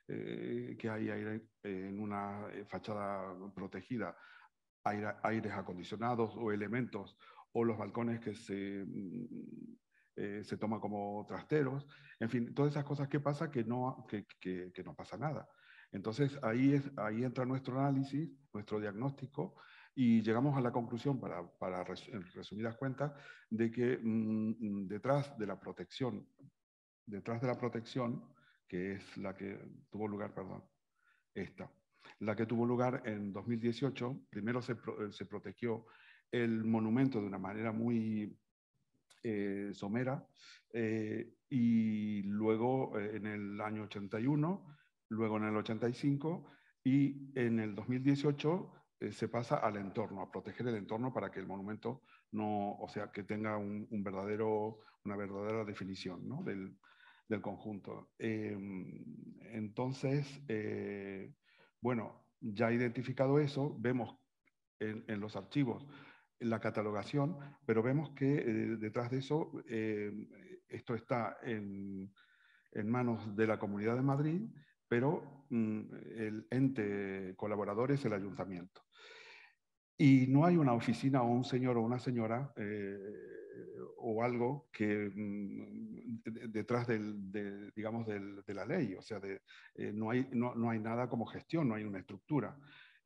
eh, que hay aire en una fachada protegida aires acondicionados o elementos o los balcones que se, mm, eh, se toman como trasteros, en fin, todas esas cosas que pasa que no, no pasa nada. Entonces ahí, es, ahí entra nuestro análisis, nuestro diagnóstico, y llegamos a la conclusión, para, para resumidas cuentas, de que mm, detrás de la protección, detrás de la protección, que es la que tuvo lugar, perdón, esta, la que tuvo lugar en 2018, primero se, eh, se protegió el monumento de una manera muy eh, somera eh, y eh, luego en el año 81, luego en el 85 y en el 2018 se pasa al entorno, a proteger el entorno para que el monumento no, o sea, que tenga un, verdadero, una verdadera definición ¿no? del, conjunto. Em, entonces, bueno, ya identificado eso, vemos en, los archivos la catalogación, pero vemos que eh, detrás de eso eh, esto está en, en, manos de la Comunidad de Madrid, pero mm, el ente colaborador es el ayuntamiento. Y no hay una oficina o un señor o una señora eh, o algo que mm, detrás del, de, digamos, del, de la ley, o sea, de, no, hay, no, no, hay nada como gestión, no hay una estructura.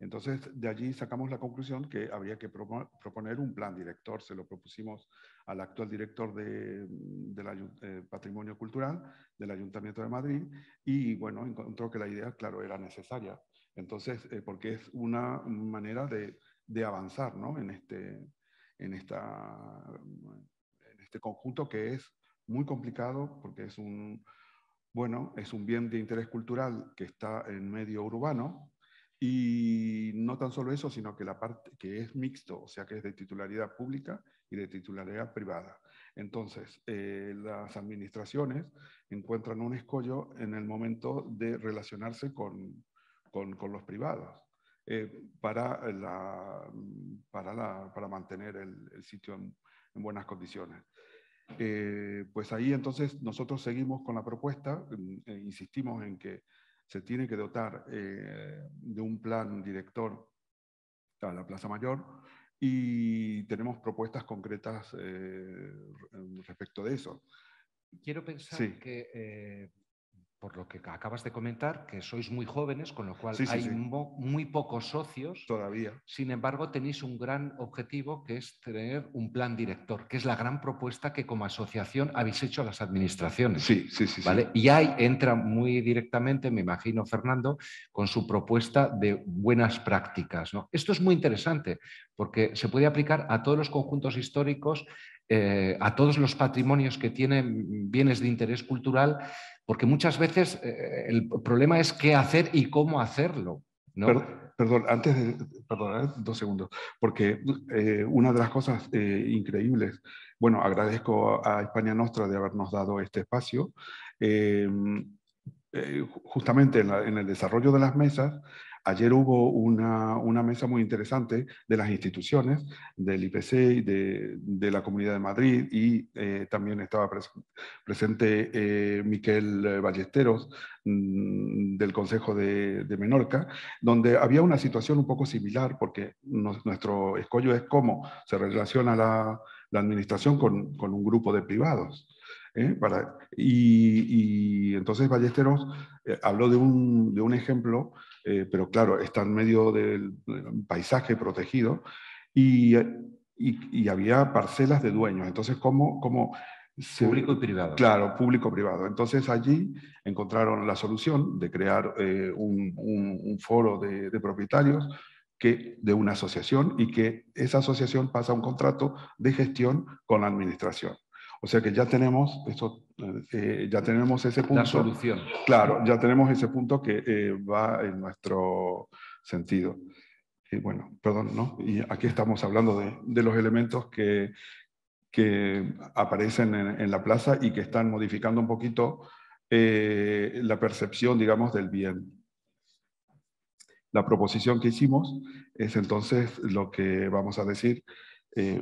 Entonces, de allí sacamos la conclusión que habría que proponer un plan director. Se lo propusimos al actual director del de eh, Patrimonio Cultural del Ayuntamiento de Madrid y, bueno, encontró que la idea, claro, era necesaria. Entonces, eh, porque es una manera de, avanzar este, en, este, conjunto que es muy complicado porque es es un bien de interés cultural que está en medio urbano, y no tan solo eso, sino que la parte que es mixto, o sea que es de titularidad pública y de titularidad privada. Entonces, eh, las administraciones encuentran un escollo en el momento de relacionarse con, con, los privados eh, para, la, para, la, para, mantener el, sitio en, buenas condiciones. Eh, pues ahí entonces nosotros seguimos con la propuesta, mm, insistimos en que se tiene que dotar eh, de un plan director a la Plaza Mayor y tenemos propuestas concretas eh, respecto de eso. Quiero pensar que eh, por lo que acabas de comentar, que sois muy jóvenes, con lo cual hay muy pocos socios. Todavía. Sin embargo, tenéis un gran objetivo que es tener un plan director, que es la gran propuesta que como asociación habéis hecho a las administraciones. Sí, sí, sí. ¿vale? Y ahí entra muy directamente, me imagino, Fernando, con su propuesta de buenas prácticas. Esto es muy interesante porque se puede aplicar a todos los conjuntos históricos eh, a todos los patrimonios que tienen bienes de interés cultural, porque muchas veces eh, eh, el problema es qué hacer y cómo hacerlo. perdón, antes de, perdón, eh, dos segundos, porque una de las cosas increíbles, bueno, agradezco a España Nostra de habernos dado este espacio. justamente en, en, el desarrollo de las mesas Ayer hubo una, mesa muy interesante de las instituciones, del IPC y de, la Comunidad de Madrid, y eh, también estaba presente eh, Miquel eh, Ballesteros mm, del Consejo de, Menorca, donde había una situación un poco similar, porque nuestro escollo es cómo se relaciona la, administración con, un grupo de privados. y, entonces Ballesteros habló de un, de un ejemplo eh, pero claro, está en medio del, paisaje protegido y, había parcelas de dueños. Entonces, ¿cómo, Público y privado. Claro, público-privado. Entonces allí encontraron la solución de crear eh, un, foro de, de, propietarios que, de una asociación y que esa asociación pasa un contrato de gestión con la administración. O sea que ya tenemos, eso, eh, ya tenemos ese punto. La solución. Claro, ya tenemos ese punto que eh, va en nuestro sentido. bueno, perdón, ¿no? Y aquí estamos hablando de, los elementos que, que aparecen en, la plaza y que están modificando un poquito eh, la percepción, digamos, del bien la proposición que hicimos es entonces lo que vamos a decir,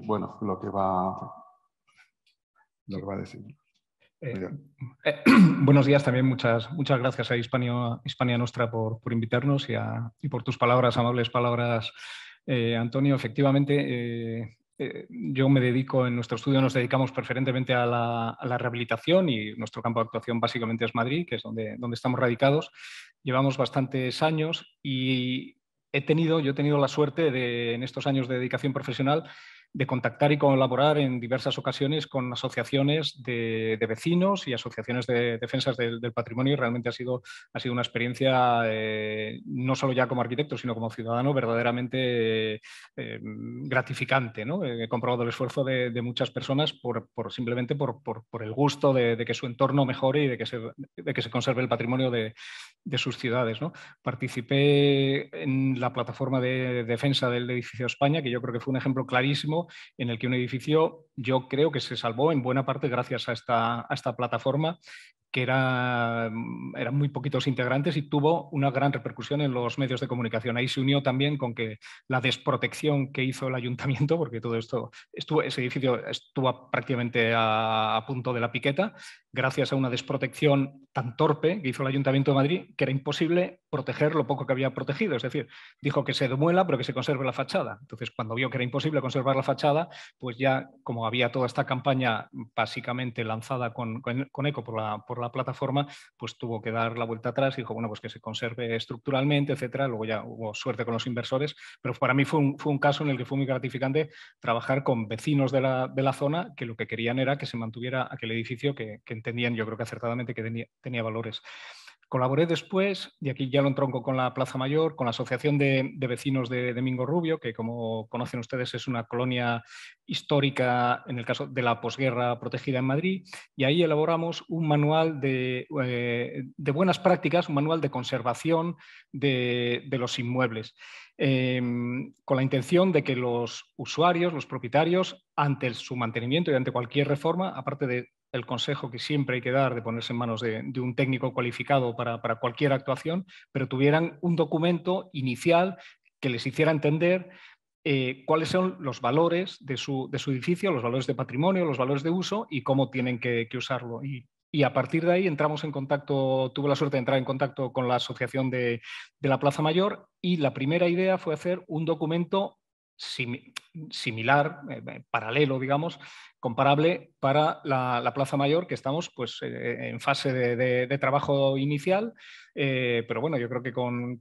bueno, lo que va va a decir. Eh, eh, [clears throat] buenos días también, muchas, muchas gracias a Hispania, Hispania Nostra por, invitarnos y, por tus palabras, amables palabras, eh, Antonio. Efectivamente, yo me dedico, en nuestro estudio nos dedicamos preferentemente a la, rehabilitación y nuestro campo de actuación básicamente es Madrid, que es donde, donde estamos radicados. Llevamos bastantes años y he tenido, yo he tenido la suerte de, en estos años de dedicación profesional, de contactar y colaborar en diversas ocasiones con asociaciones de, vecinos y asociaciones de defensas del, patrimonio y realmente ha sido, ha sido una experiencia, eh, no solo ya como arquitecto, sino como ciudadano, verdaderamente eh, gratificante. ¿no? Eh, he comprobado el esfuerzo de, muchas personas por, simplemente por, el gusto de, que su entorno mejore y de que se, que se conserve el patrimonio de, sus ciudades. ¿no? Participé en la plataforma de defensa del edificio España, que yo creo que fue un ejemplo clarísimo en el que un edificio yo creo que se salvó en buena parte gracias a esta, a esta plataforma que era, mm, eran muy poquitos integrantes y tuvo una gran repercusión en los medios de comunicación. Ahí se unió también con que la desprotección que hizo el ayuntamiento, [laughs] porque todo esto, estuvo, ese edificio estuvo prácticamente a, punto de la piqueta, gracias a una desprotección tan torpe que hizo el ayuntamiento de Madrid, que era imposible proteger lo poco que había protegido. Es decir, dijo que se demuela, pero que se conserve la fachada. Entonces, cuando vio que era imposible conservar la fachada, pues ya como había toda esta campaña básicamente lanzada con, con, eco por la... Por la plataforma, pues tuvo que dar la vuelta atrás y dijo, bueno, pues que se conserve estructuralmente, etcétera. Luego ya hubo suerte con los inversores, pero para mí fue un, caso en el que fue muy gratificante trabajar con vecinos de la, de la, zona que lo que querían era que se mantuviera aquel edificio que, entendían, yo creo que acertadamente, que tenía, tenía valores. Colaboré después, y aquí ya lo entronco con la Plaza Mayor, con la Asociación de, Vecinos de Domingo Rubio, que como conocen ustedes es una colonia histórica, en el caso de la posguerra protegida en Madrid, y ahí elaboramos un manual de, eh, buenas prácticas, un manual de conservación de, los inmuebles. Em, con la intención de que los usuarios, los propietarios, ante su mantenimiento y ante cualquier reforma, aparte de el consejo que siempre hay que dar de ponerse en manos de, un técnico cualificado para, cualquier actuación, pero tuvieran un documento inicial que les hiciera entender eh, cuáles son los valores de su, edificio, los valores de patrimonio, los valores de uso y cómo tienen que, usarlo. Y, a partir de ahí entramos en contacto, tuve la suerte de entrar en contacto con la Asociación de, la Plaza Mayor y la primera idea fue hacer un documento similar, eh, eh, paralelo, digamos, comparable para la, Plaza Mayor, que estamos pues, eh, en fase de, trabajo inicial, eh, pero bueno, yo creo que con,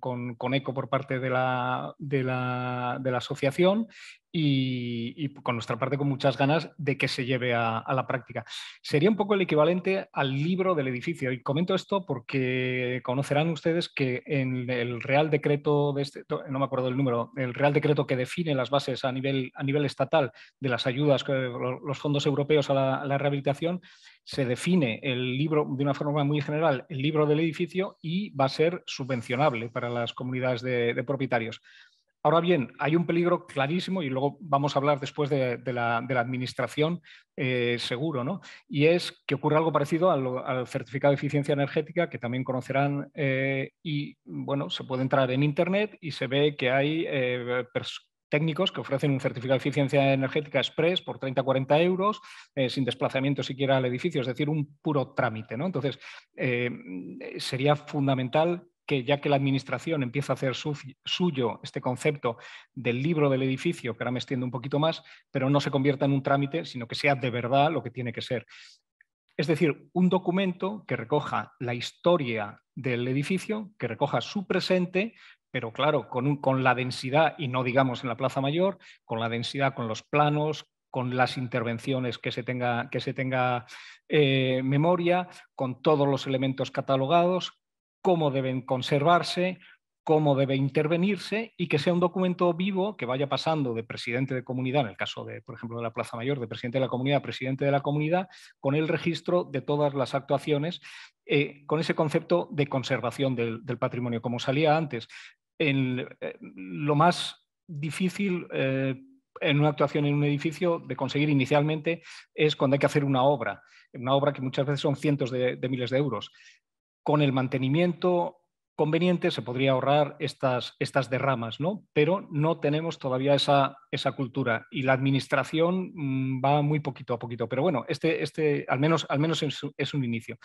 eco por parte de la, de la, asociación y, con nuestra parte con muchas ganas de que se lleve a, la práctica. Sería un poco el equivalente al libro del edificio. Y comento esto porque conocerán ustedes que en el Real Decreto, este, no me acuerdo el número, el Real Decreto que define las bases a nivel, a nivel estatal de las ayudas, los fondos europeos a la, rehabilitación, se define el libro de una forma muy general, el libro del edificio y va a ser subvencionable para las comunidades de, propietarios. Ahora bien, hay un peligro clarísimo y luego vamos a hablar después de, la, administración eh, seguro, ¿no? Y es que ocurre algo parecido al, certificado de eficiencia energética que también conocerán eh, y, bueno, se puede entrar en Internet y se ve que hay eh, técnicos que ofrecen un certificado de eficiencia energética express por 30-40 euros, eh, sin desplazamiento siquiera al edificio, es decir, un puro trámite. Entonces, eh, sería fundamental que ya que la administración empieza a hacer suyo este concepto del libro del edificio, que ahora me extiendo un poquito más, pero no se convierta en un trámite, sino que sea de verdad lo que tiene que ser. Es decir, un documento que recoja la historia del edificio, que recoja su presente, pero claro, con, la densidad, y no digamos en la Plaza Mayor, con la densidad, con los planos, con las intervenciones que se tenga, que se tenga eh, memoria, con todos los elementos catalogados, cómo deben conservarse, cómo debe intervenirse y que sea un documento vivo que vaya pasando de presidente de comunidad, en el caso de, por ejemplo, de la Plaza Mayor, de presidente de la comunidad presidente de la comunidad, con el registro de todas las actuaciones, eh, con ese concepto de conservación del, patrimonio, como salía antes en, eh, lo más difícil eh, en una actuación en un edificio de conseguir inicialmente es cuando hay que hacer una obra, una obra que muchas veces son cientos de miles de euros. Con el mantenimiento, conveniente se podría ahorrar estas, estas derramas, ¿no? Pero no tenemos todavía esa, esa cultura y la administración mm, va muy poquito a poquito. Pero bueno, este, este al menos, al menos es, un inicio.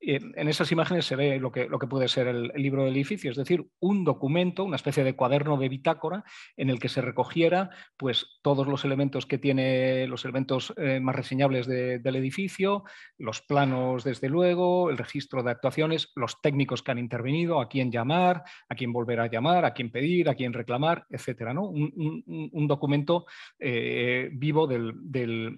Eh, en esas imágenes se ve lo que, lo que puede ser el, libro del edificio, es decir, un documento, una especie de cuaderno de bitácora en el que se recogiera pues, todos los elementos que tiene, los elementos eh, más reseñables del edificio, los planos, desde luego, el registro de actuaciones, los técnicos que han intervenido. Aquí quién llamar, a quién volver a llamar, a quién pedir, a quién reclamar, etcétera. ¿no? Un, documento eh, vivo del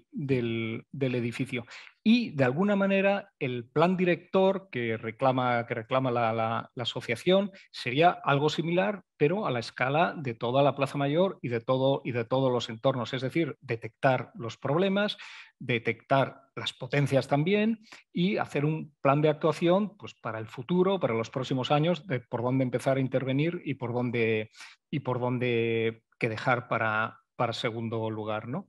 edificio. Y de alguna manera el plan director que reclama, que reclama la, asociación sería algo similar, pero a la escala de toda la Plaza Mayor y de, todo, y de todos los entornos. Es decir, detectar los problemas, detectar las potencias también y hacer un plan de actuación pues, para el futuro, para los próximos años, de por dónde empezar a intervenir y por dónde, y por dónde dejar para, para segundo lugar. ¿no?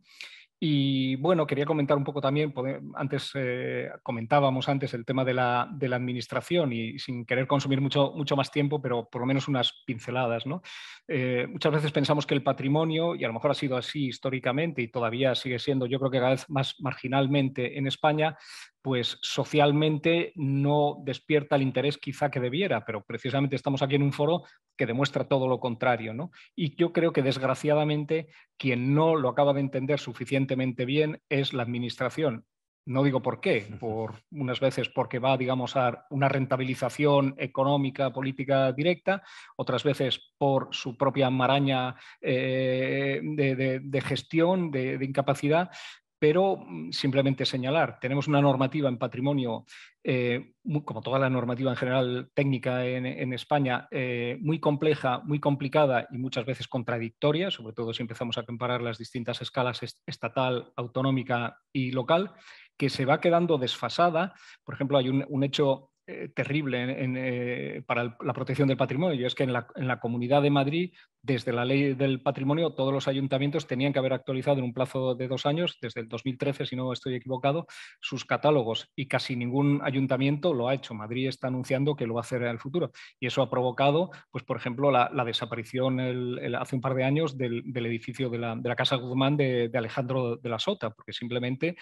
Y bueno, quería comentar un poco también, antes eh, comentábamos antes el tema de la, administración y sin querer consumir mucho, mucho más tiempo, pero por lo menos unas pinceladas. ¿no? Eh, muchas veces pensamos que el patrimonio, y a lo mejor ha sido así históricamente y todavía sigue siendo, yo creo que cada vez más marginalmente en España, pues socialmente no despierta el interés quizá que debiera, pero precisamente estamos aquí en un foro que demuestra todo lo contrario. ¿no? Y yo creo que desgraciadamente quien no lo acaba de entender suficientemente bien es la Administración. No digo por qué, por unas veces porque va, digamos, a una rentabilización económica, política directa, otras veces por su propia maraña eh, de, gestión, de, incapacidad, pero mm, simplemente señalar, tenemos una normativa en patrimonio, eh, como toda la normativa en general técnica en, España, eh, muy compleja, muy complicada y muchas veces contradictoria, sobre todo si empezamos a comparar las distintas escalas estatal, autonómica y local, que se va quedando desfasada. Por ejemplo, hay un hecho eh, terrible eh, para la protección del patrimonio, y es que en la, Comunidad de Madrid, desde la ley del patrimonio, todos los ayuntamientos tenían que haber actualizado en un plazo de dos años, desde el 2013, si no estoy equivocado, sus catálogos, y casi ningún ayuntamiento lo ha hecho. Madrid está anunciando que lo va a hacer en el futuro, y eso ha provocado, pues, por ejemplo, la, desaparición hace un par de años del, edificio de la, Casa Guzmán de Alejandro de la Sota, porque simplemente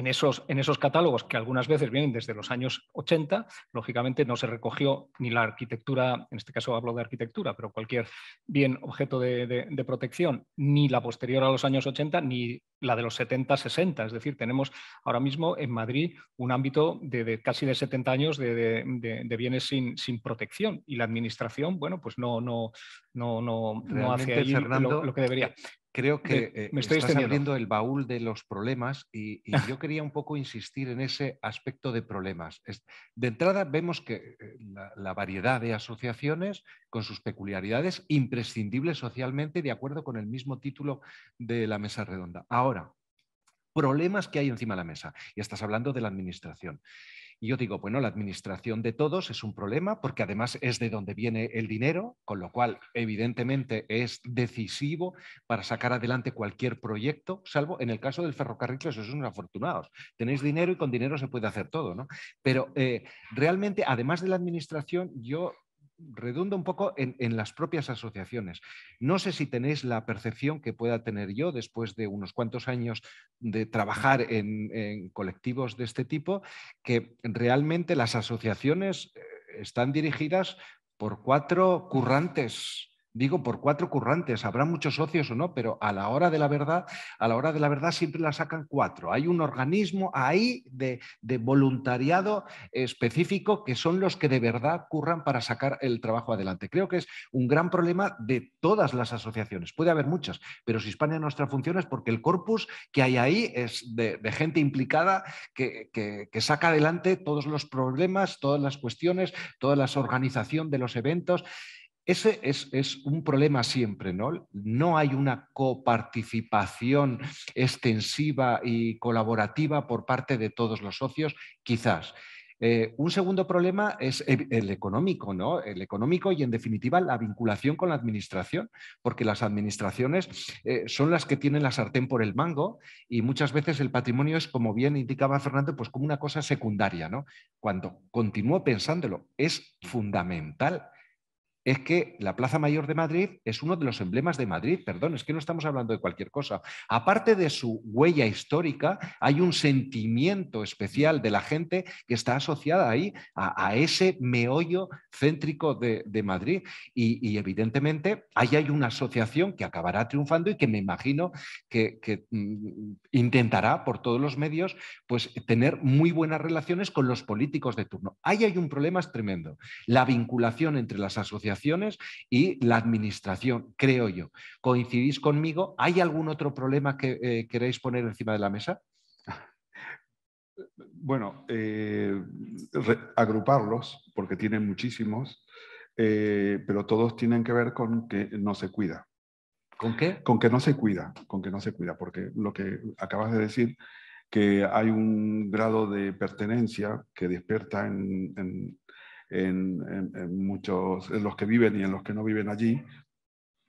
en esos, en esos catálogos que algunas veces vienen desde los años 80, lógicamente no se recogió ni la arquitectura, en este caso hablo de arquitectura, pero cualquier bien objeto de, protección, ni la posterior a los años 80, ni la de los 70-60. Es decir, tenemos ahora mismo en Madrid un ámbito de, casi de 70 años de, bienes sin, sin, protección y la administración, bueno, pues no, no, no, no, hace lo que debería. Creo que eh, estoy estás abriendo el baúl de los problemas y, yo [laughs] quería un poco insistir en ese aspecto de problemas. De entrada vemos que eh, la, la, variedad de asociaciones con sus peculiaridades imprescindibles socialmente de acuerdo con el mismo título de la mesa redonda. Ahora, problemas que hay encima de la mesa. Y estás hablando de la administración. Y yo digo, bueno, la administración de todos es un problema porque además es de donde viene el dinero, con lo cual evidentemente es decisivo para sacar adelante cualquier proyecto, salvo en el caso del ferrocarril, que esos son afortunados. Tenéis dinero y con dinero se puede hacer todo, ¿no? Pero eh, realmente, además de la administración, yo redunda un poco en, las propias asociaciones. No sé si tenéis la percepción que pueda tener yo después de unos cuantos años de trabajar en colectivos de este tipo, que realmente las asociaciones eh, están dirigidas por cuatro currantes digo, por cuatro currantes. Habrá muchos socios o no, pero a la hora de la verdad, a la hora de la verdad siempre la sacan cuatro. Hay un organismo ahí de, voluntariado específico que son los que de verdad curran para sacar el trabajo adelante. Creo que es un gran problema de todas las asociaciones. Puede haber muchas, pero si Hispania nuestra función es porque el corpus que hay ahí es de, gente implicada que, que saca adelante todos los problemas, todas las cuestiones, toda la organización de los eventos ese es, un problema siempre, ¿no? No hay una coparticipación extensiva y colaborativa por parte de todos los socios, quizás. Eh, un segundo problema es el económico, ¿no? El económico y, en definitiva, la vinculación con la administración, porque las administraciones eh, son las que tienen la sartén por el mango y muchas veces el patrimonio es, como bien indicaba Fernando, pues como una cosa secundaria, ¿no? Cuando continúo pensándolo, es fundamental es que la Plaza Mayor de Madrid es uno de los emblemas de Madrid, perdón, es que no estamos hablando de cualquier cosa. Aparte de su huella histórica, hay un sentimiento especial de la gente que está asociada ahí a, ese meollo céntrico de, Madrid. Y, evidentemente ahí hay una asociación que acabará triunfando y que me imagino que, mm, intentará por todos los medios pues, tener muy buenas relaciones con los políticos de turno. Ahí hay un problema tremendo, la vinculación entre las asociaciones y la administración, creo yo. ¿Coincidís conmigo? ¿Hay algún otro problema que eh, queréis poner encima de la mesa? [laughs] Bueno, eh, agruparlos, porque tienen muchísimos, eh, pero todos tienen que ver con que no se cuida. ¿Con qué? Con que no se cuida, con que no se cuida, porque lo que acabas de decir, que hay un grado de pertenencia que despierta en, en, muchos, los que viven y en los que no viven allí.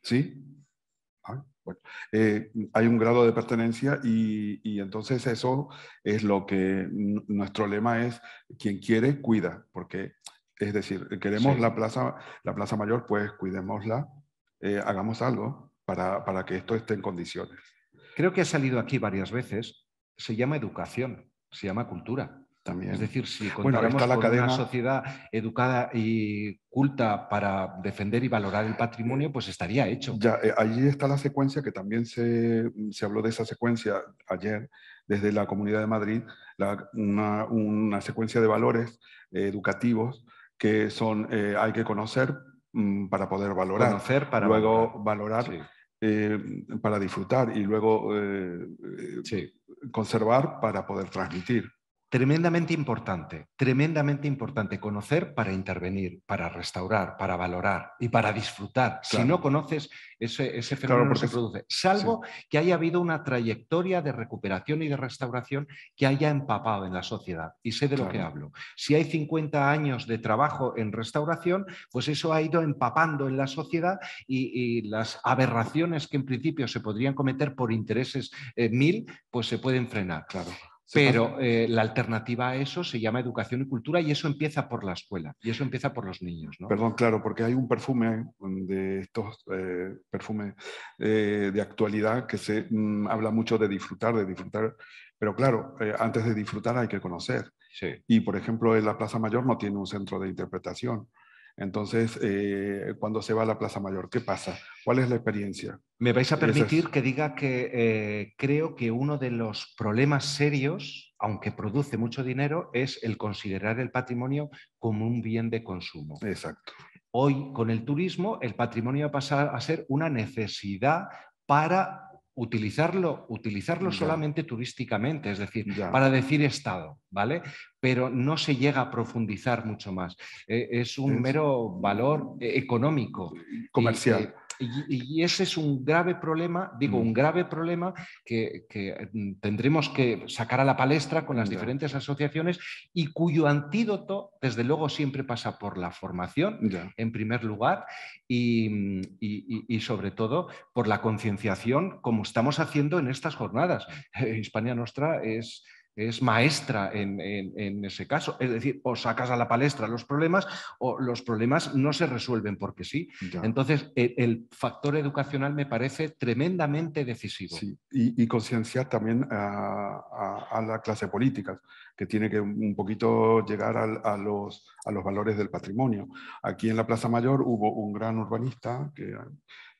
¿Sí? Ah, eh, hay un grado de pertenencia y, entonces eso es lo que nuestro lema es, quien quiere, cuida, porque es decir, queremos la, plaza, la Plaza Mayor, pues cuidémosla, eh, hagamos algo para, para, que esto esté en condiciones. Creo que ha salido aquí varias veces, se llama educación, se llama cultura. Es decir, si contamos con una sociedad educada y culta para defender y valorar el patrimonio, pues estaría hecho. Ya, eh, allí está la secuencia, que también se, habló de esa secuencia ayer desde la Comunidad de Madrid, una, secuencia de valores eh, educativos que son, eh, hay que conocer mm, para poder valorar. para Luego valorar. para disfrutar y luego conservar para poder transmitir. Tremendamente importante, tremendamente importante conocer para intervenir, para restaurar, para valorar y para disfrutar. Si no conoces, ese, fenómeno se produce. Salvo que haya habido una trayectoria de recuperación y de restauración que haya empapado en la sociedad. Y sé de lo que hablo. Si hay 50 años de trabajo en restauración, pues eso ha ido empapando en la sociedad y, las aberraciones que en principio se podrían cometer por intereses eh, mil, pues se pueden frenar. Claro. Pero eh, la alternativa a eso se llama educación y cultura y eso empieza por la escuela y eso empieza por los niños. ¿no? Perdón, claro, porque hay un perfume de estos eh, perfumes eh, de actualidad que se mm, habla mucho de disfrutar, de disfrutar, pero claro, antes de disfrutar hay que conocer. Sí. Y por ejemplo, en la Plaza Mayor no tiene un centro de interpretación. Entonces, eh, cuando se va a la Plaza Mayor, ¿qué pasa? ¿Cuál es la experiencia? Me vais a permitir que diga que eh, creo que uno de los problemas serios, aunque produce mucho dinero, es el considerar el patrimonio como un bien de consumo. Exacto. Hoy, con el turismo, el patrimonio pasa a ser una necesidad para utilizarlo, utilizarlo solamente turísticamente, es decir, para decir Estado, ¿vale? Pero no se llega a profundizar mucho más. E, es un mero valor eh, económico. Comercial y, ese es un grave problema, digo, mm. un grave problema que, mm, tendremos que sacar a la palestra con las diferentes asociaciones y cuyo antídoto, desde luego, siempre pasa por la formación, en primer lugar, mm, y, y, sobre todo por la concienciación, como estamos haciendo en estas jornadas. [laughs] Hispania Nostra es es maestra en, ese caso. Es decir, o sacas a la palestra los problemas o los problemas no se resuelven porque sí. Entonces, e, el, factor educacional me parece tremendamente decisivo. Y, concienciar también a, la clase política, que tiene que un poquito llegar a, los, a los valores del patrimonio. Aquí en la Plaza Mayor hubo un gran urbanista que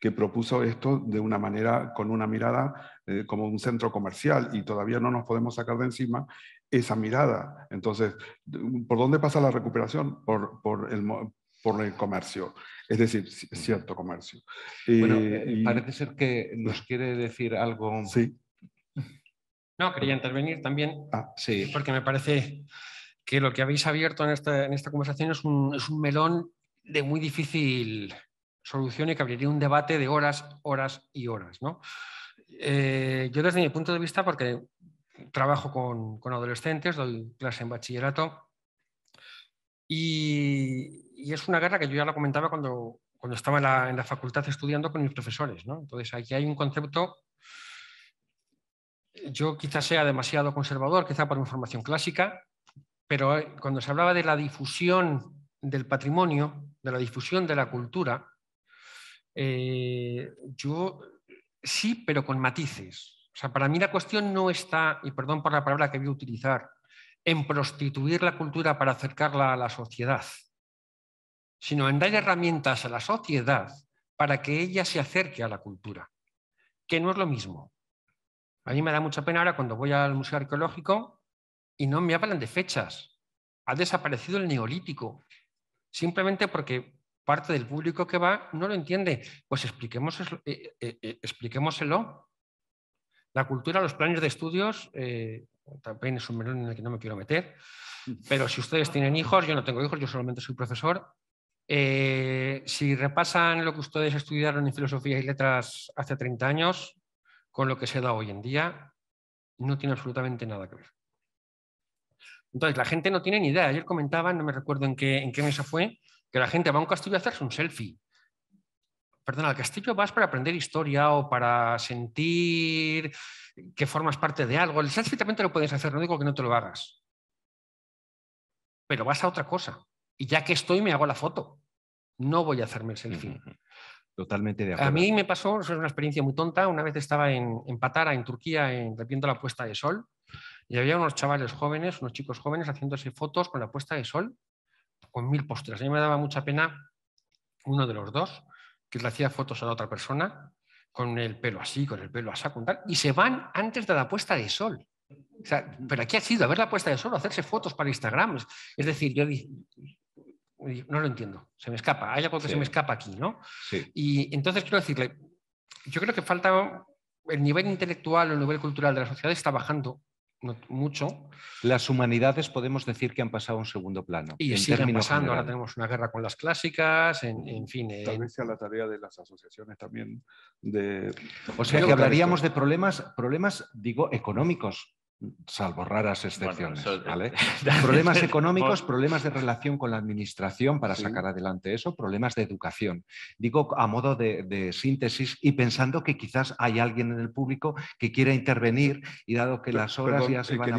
que propuso esto de una manera, con una mirada eh, como un centro comercial y todavía no nos podemos sacar de encima esa mirada. Entonces, ¿por dónde pasa la recuperación? Por, el, por el comercio, es decir, cierto comercio. Bueno, eh, eh, parece ser que nos quiere decir algo. Sí. No, quería intervenir también, ah, sí. porque me parece que lo que habéis abierto en esta, conversación es un, es un melón de muy difícil solución y que abriría un debate de horas, horas y horas. ¿no? Eh, yo desde mi punto de vista, porque trabajo con, adolescentes, doy clase en bachillerato, y, es una guerra que yo ya la comentaba cuando, cuando estaba en la, facultad estudiando con mis profesores. ¿no? Entonces aquí hay un concepto, yo quizás sea demasiado conservador, quizá por mi formación clásica, pero cuando se hablaba de la difusión del patrimonio, de la difusión de la cultura, eh, yo sí, pero con matices. O sea, para mí la cuestión no está, y perdón por la palabra que voy a utilizar, en prostituir la cultura para acercarla a la sociedad, sino en dar herramientas a la sociedad para que ella se acerque a la cultura, que no es lo mismo. A mí me da mucha pena ahora cuando voy al Museo Arqueológico y no me hablan de fechas. Ha desaparecido el neolítico, simplemente porque parte del público que va no lo entiende. Pues expliquemos eh, eh, eh, expliquémoselo. La cultura, los planes de estudios, también es un menú en el que no me quiero meter, pero si ustedes tienen hijos, yo no tengo hijos, yo solamente soy profesor. si repasan lo que ustedes estudiaron en filosofía y letras hace 30 años con lo que se da hoy en día, no tiene absolutamente nada que ver. Entonces, la gente no tiene ni idea. Ayer comentaba, no me recuerdo en qué, en qué mesa fue, que la gente va a un castillo a hacerse un selfie. Perdón, al castillo vas para aprender historia o para sentir que formas parte de algo. El selfie también te lo puedes hacer, no digo que no te lo hagas. Pero vas a otra cosa. Y ya que estoy, me hago la foto. No voy a hacerme el selfie. Totalmente de acuerdo. A mí me pasó, eso es una experiencia muy tonta. Una vez estaba en, Patara, en Turquía, en, la puesta de sol. Y había unos chavales jóvenes, unos chicos jóvenes haciéndose fotos con la puesta de sol con mil posturas. A mí me daba mucha pena uno de los dos, que le hacía fotos a la otra persona, con el pelo así, con el pelo así, con tal, y se van antes de la puesta de sol. pero aquí ha sido a ver la puesta de sol, hacerse fotos para Instagram. Es decir, yo no lo entiendo, se me escapa, hay algo que se me escapa aquí, ¿no? Sí. Y entonces quiero decirle, yo creo que falta el nivel intelectual o el nivel cultural de la sociedad está bajando mucho, las humanidades podemos decir que han pasado a un segundo plano. Y siguen pasando, ahora tenemos una guerra con las clásicas, en, mm. fin. Eh. Tal vez sea la tarea de las asociaciones también de... O sea, que hablaríamos de problemas, problemas, digo, económicos, salvo raras excepciones. Eh, [laughs] problemas [laughs] económicos, problemas de relación con la administración para sacar adelante eso, problemas de educación. Digo a modo de, síntesis y pensando que quizás hay alguien en el público que quiera intervenir y dado que las horas ya se eh, van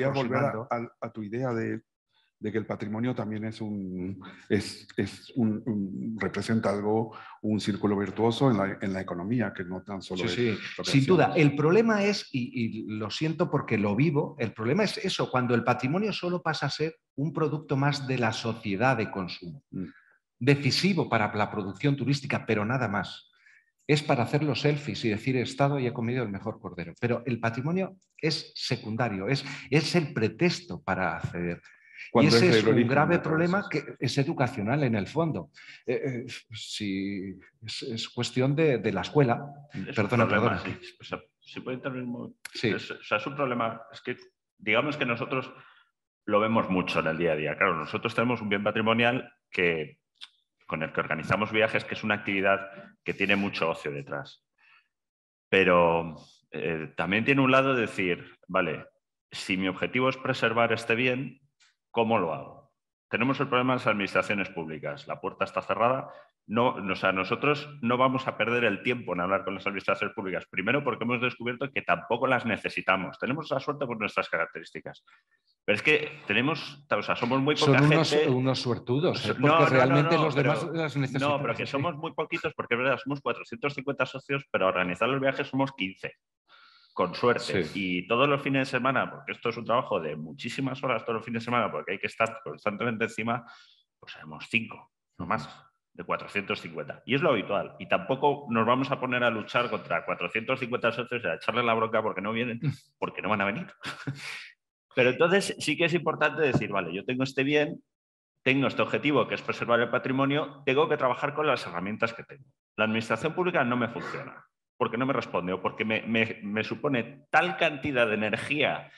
a, tu idea de de que el patrimonio también es un, es, un, representa algo, un círculo virtuoso en la, economía, que no tan solo sí, sí. Sin duda, el problema es, y, lo siento porque lo vivo, el problema es eso, cuando el patrimonio solo pasa a ser un producto más de la sociedad de consumo, mm. decisivo para la producción turística, pero nada más. Es para hacer los selfies y decir he estado y he comido el mejor cordero. Pero el patrimonio es secundario, es, es el pretexto para acceder y ese es, un grave problema que es educacional en el fondo. Eh, eh, si, es, cuestión de, la escuela. perdona, perdona. si puede Es, o sea, es un problema. Es que digamos que nosotros lo vemos mucho en el día a día. Claro, nosotros tenemos un bien patrimonial que, con el que organizamos viajes, que es una actividad que tiene mucho ocio detrás. Pero eh, también tiene un lado de decir, vale, si mi objetivo es preservar este bien, ¿Cómo lo hago? Tenemos el problema de las administraciones públicas. La puerta está cerrada. No, nosotros no vamos a perder el tiempo en hablar con las administraciones públicas. Primero, porque hemos descubierto que tampoco las necesitamos. Tenemos la suerte por nuestras características. Pero es que tenemos, somos muy poca Son unos, suertudos, ¿eh? no, realmente No, pero que somos muy poquitos, porque es verdad, somos 450 socios, pero a organizar los viajes somos 15 con suerte. Y todos los fines de semana, porque esto es un trabajo de muchísimas horas todos los fines de semana, porque hay que estar constantemente encima, pues sabemos cinco, no más, de 450. Y es lo habitual. Y tampoco nos vamos a poner a luchar contra 450 socios y a echarle la bronca porque no vienen, mm. porque no van a venir. [laughs] Pero entonces sí que es importante decir, vale, yo tengo este bien, tengo este objetivo que es preservar el patrimonio, tengo que trabajar con las herramientas que tengo. La administración pública no me funciona porque no me responde o porque me, supone tal cantidad de energía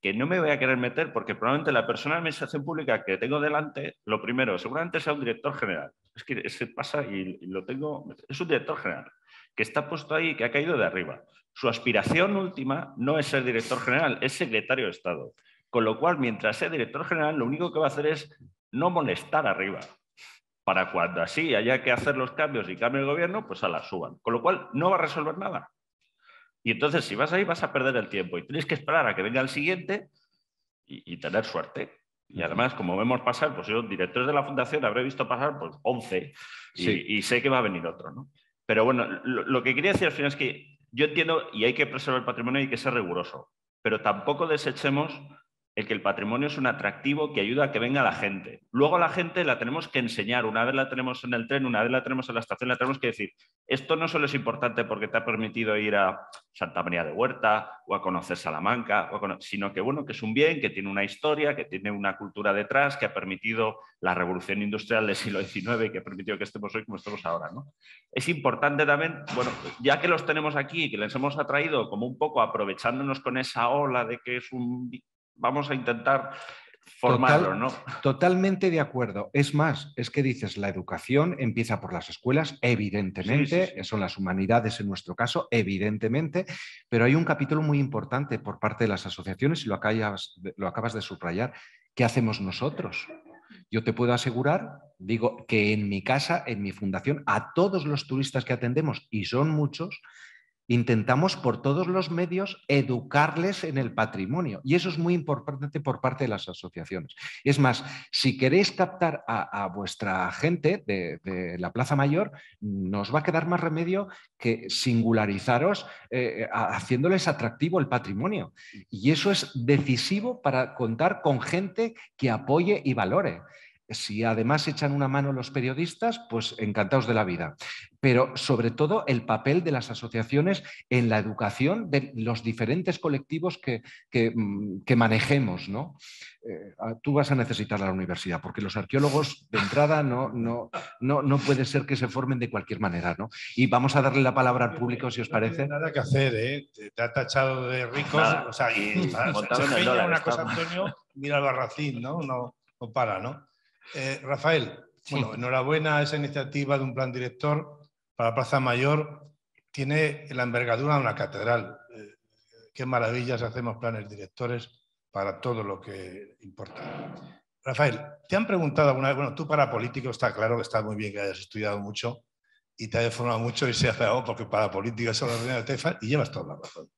que no me voy a querer meter porque probablemente la persona de administración pública que tengo delante, lo primero, seguramente sea un director general. Es que se pasa y, y lo tengo, es un director general que está puesto ahí, que ha caído de arriba. Su aspiración última no es ser director general, es secretario de Estado. Con lo cual, mientras sea director general, lo único que va a hacer es no molestar arriba para cuando así haya que hacer los cambios y cambie el gobierno, pues a la suban. Con lo cual, no va a resolver nada. Y entonces, si vas ahí, vas a perder el tiempo y tienes que esperar a que venga el siguiente y, tener suerte. Y además, como vemos pasar, pues yo, directores de la fundación, habré visto pasar pues 11 y, sé que va a venir otro. Pero bueno, lo, lo, que quería decir al final es que yo entiendo y hay que preservar el patrimonio y hay que ser riguroso, pero tampoco desechemos el que el patrimonio es un atractivo que ayuda a que venga la gente. Luego la gente la tenemos que enseñar, una vez la tenemos en el tren, una vez la tenemos en la estación, la tenemos que decir, esto no solo es importante porque te ha permitido ir a Santa María de Huerta o a conocer Salamanca, sino que bueno, que es un bien, que tiene una historia, que tiene una cultura detrás, que ha permitido la revolución industrial del siglo XIX, que ha permitido que estemos hoy como estamos ahora. ¿no? Es importante también, bueno, ya que los tenemos aquí, que les hemos atraído como un poco aprovechándonos con esa ola de que es un vamos a intentar formarlo, ¿no? Totalmente de acuerdo. Es más, es que dices, la educación empieza por las escuelas, evidentemente, son las humanidades en nuestro caso, evidentemente, pero hay un capítulo muy importante por parte de las asociaciones y lo acabas, lo acabas de subrayar. ¿Qué hacemos nosotros? Yo te puedo asegurar, digo, que en mi casa, en mi fundación, a todos los turistas que atendemos, y son muchos, intentamos por todos los medios educarles en el patrimonio. Y eso es muy importante por parte de las asociaciones. Es más, si queréis captar a, vuestra gente de, la Plaza Mayor, nos va a quedar más remedio que singularizaros eh, haciéndoles atractivo el patrimonio. Y eso es decisivo para contar con gente que apoye y valore. Si además echan una mano los periodistas, pues encantados de la vida. Pero sobre todo el papel de las asociaciones en la educación de los diferentes colectivos que, mm, manejemos. ¿no? Eh, tú vas a necesitar la universidad, porque los arqueólogos de entrada no, no, no, puede ser que se formen de cualquier manera. Y vamos a darle la palabra al público, si os parece. No nada que hacer, ¿eh? te ha tachado de rico. O sea, y, se, una cosa, Antonio, mira el barracín, No, no para, ¿no? Eh, Rafael, bueno, enhorabuena a esa iniciativa de un plan director para Plaza Mayor. Tiene la envergadura de una catedral. Eh, qué maravillas hacemos planes directores para todo lo que importa. Rafael, ¿te han preguntado alguna vez? Bueno, tú para político está claro que está muy bien que hayas estudiado mucho y te hayas formado mucho y seas dado porque para política es la de y llevas toda la razón.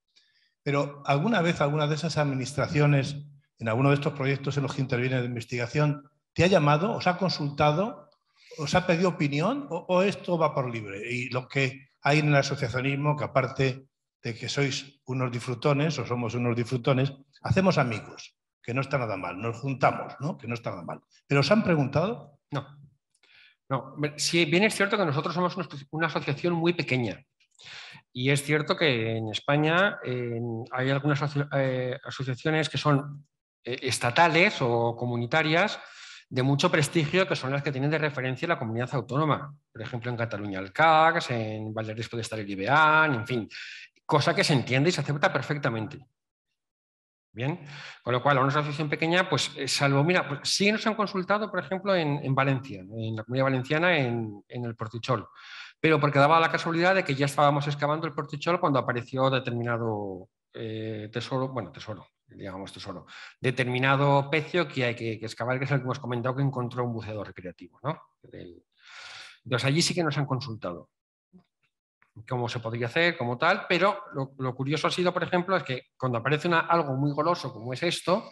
Pero ¿alguna vez alguna de esas administraciones en alguno de estos proyectos en los que interviene de investigación ¿Te ha llamado? ¿Os ha consultado? ¿Os ha pedido opinión? ¿O, esto va por libre? Y lo que hay en el asociacionismo, que aparte de que sois unos disfrutones o somos unos disfrutones, hacemos amigos, que no está nada mal, nos juntamos, que no está nada mal. ¿Pero os han preguntado? No. No, si bien es cierto que nosotros somos una asociación muy pequeña, y es cierto que en España hay algunas eh, asociaciones que son eh, estatales o comunitarias de mucho prestigio que son las que tienen de referencia la comunidad autónoma. Por ejemplo, en Cataluña el en Valladolid de estar el IBEAN, en fin. Cosa que se entiende y se acepta perfectamente. Bien, con lo cual a una asociación pequeña, pues eh, salvo, mira, pues, sí nos han consultado, por ejemplo, en, Valencia, en la comunidad valenciana, en, el Portichol, pero porque daba la casualidad de que ya estábamos excavando el Portichol cuando apareció determinado eh, tesoro, bueno, tesoro, digamos, solo Determinado pecio que hay que, que, excavar, que es el que hemos comentado que encontró un buceador recreativo. entonces allí sí que nos han consultado cómo se podría hacer, como tal, pero lo, curioso ha sido, por ejemplo, es que cuando aparece algo muy goloso como es esto,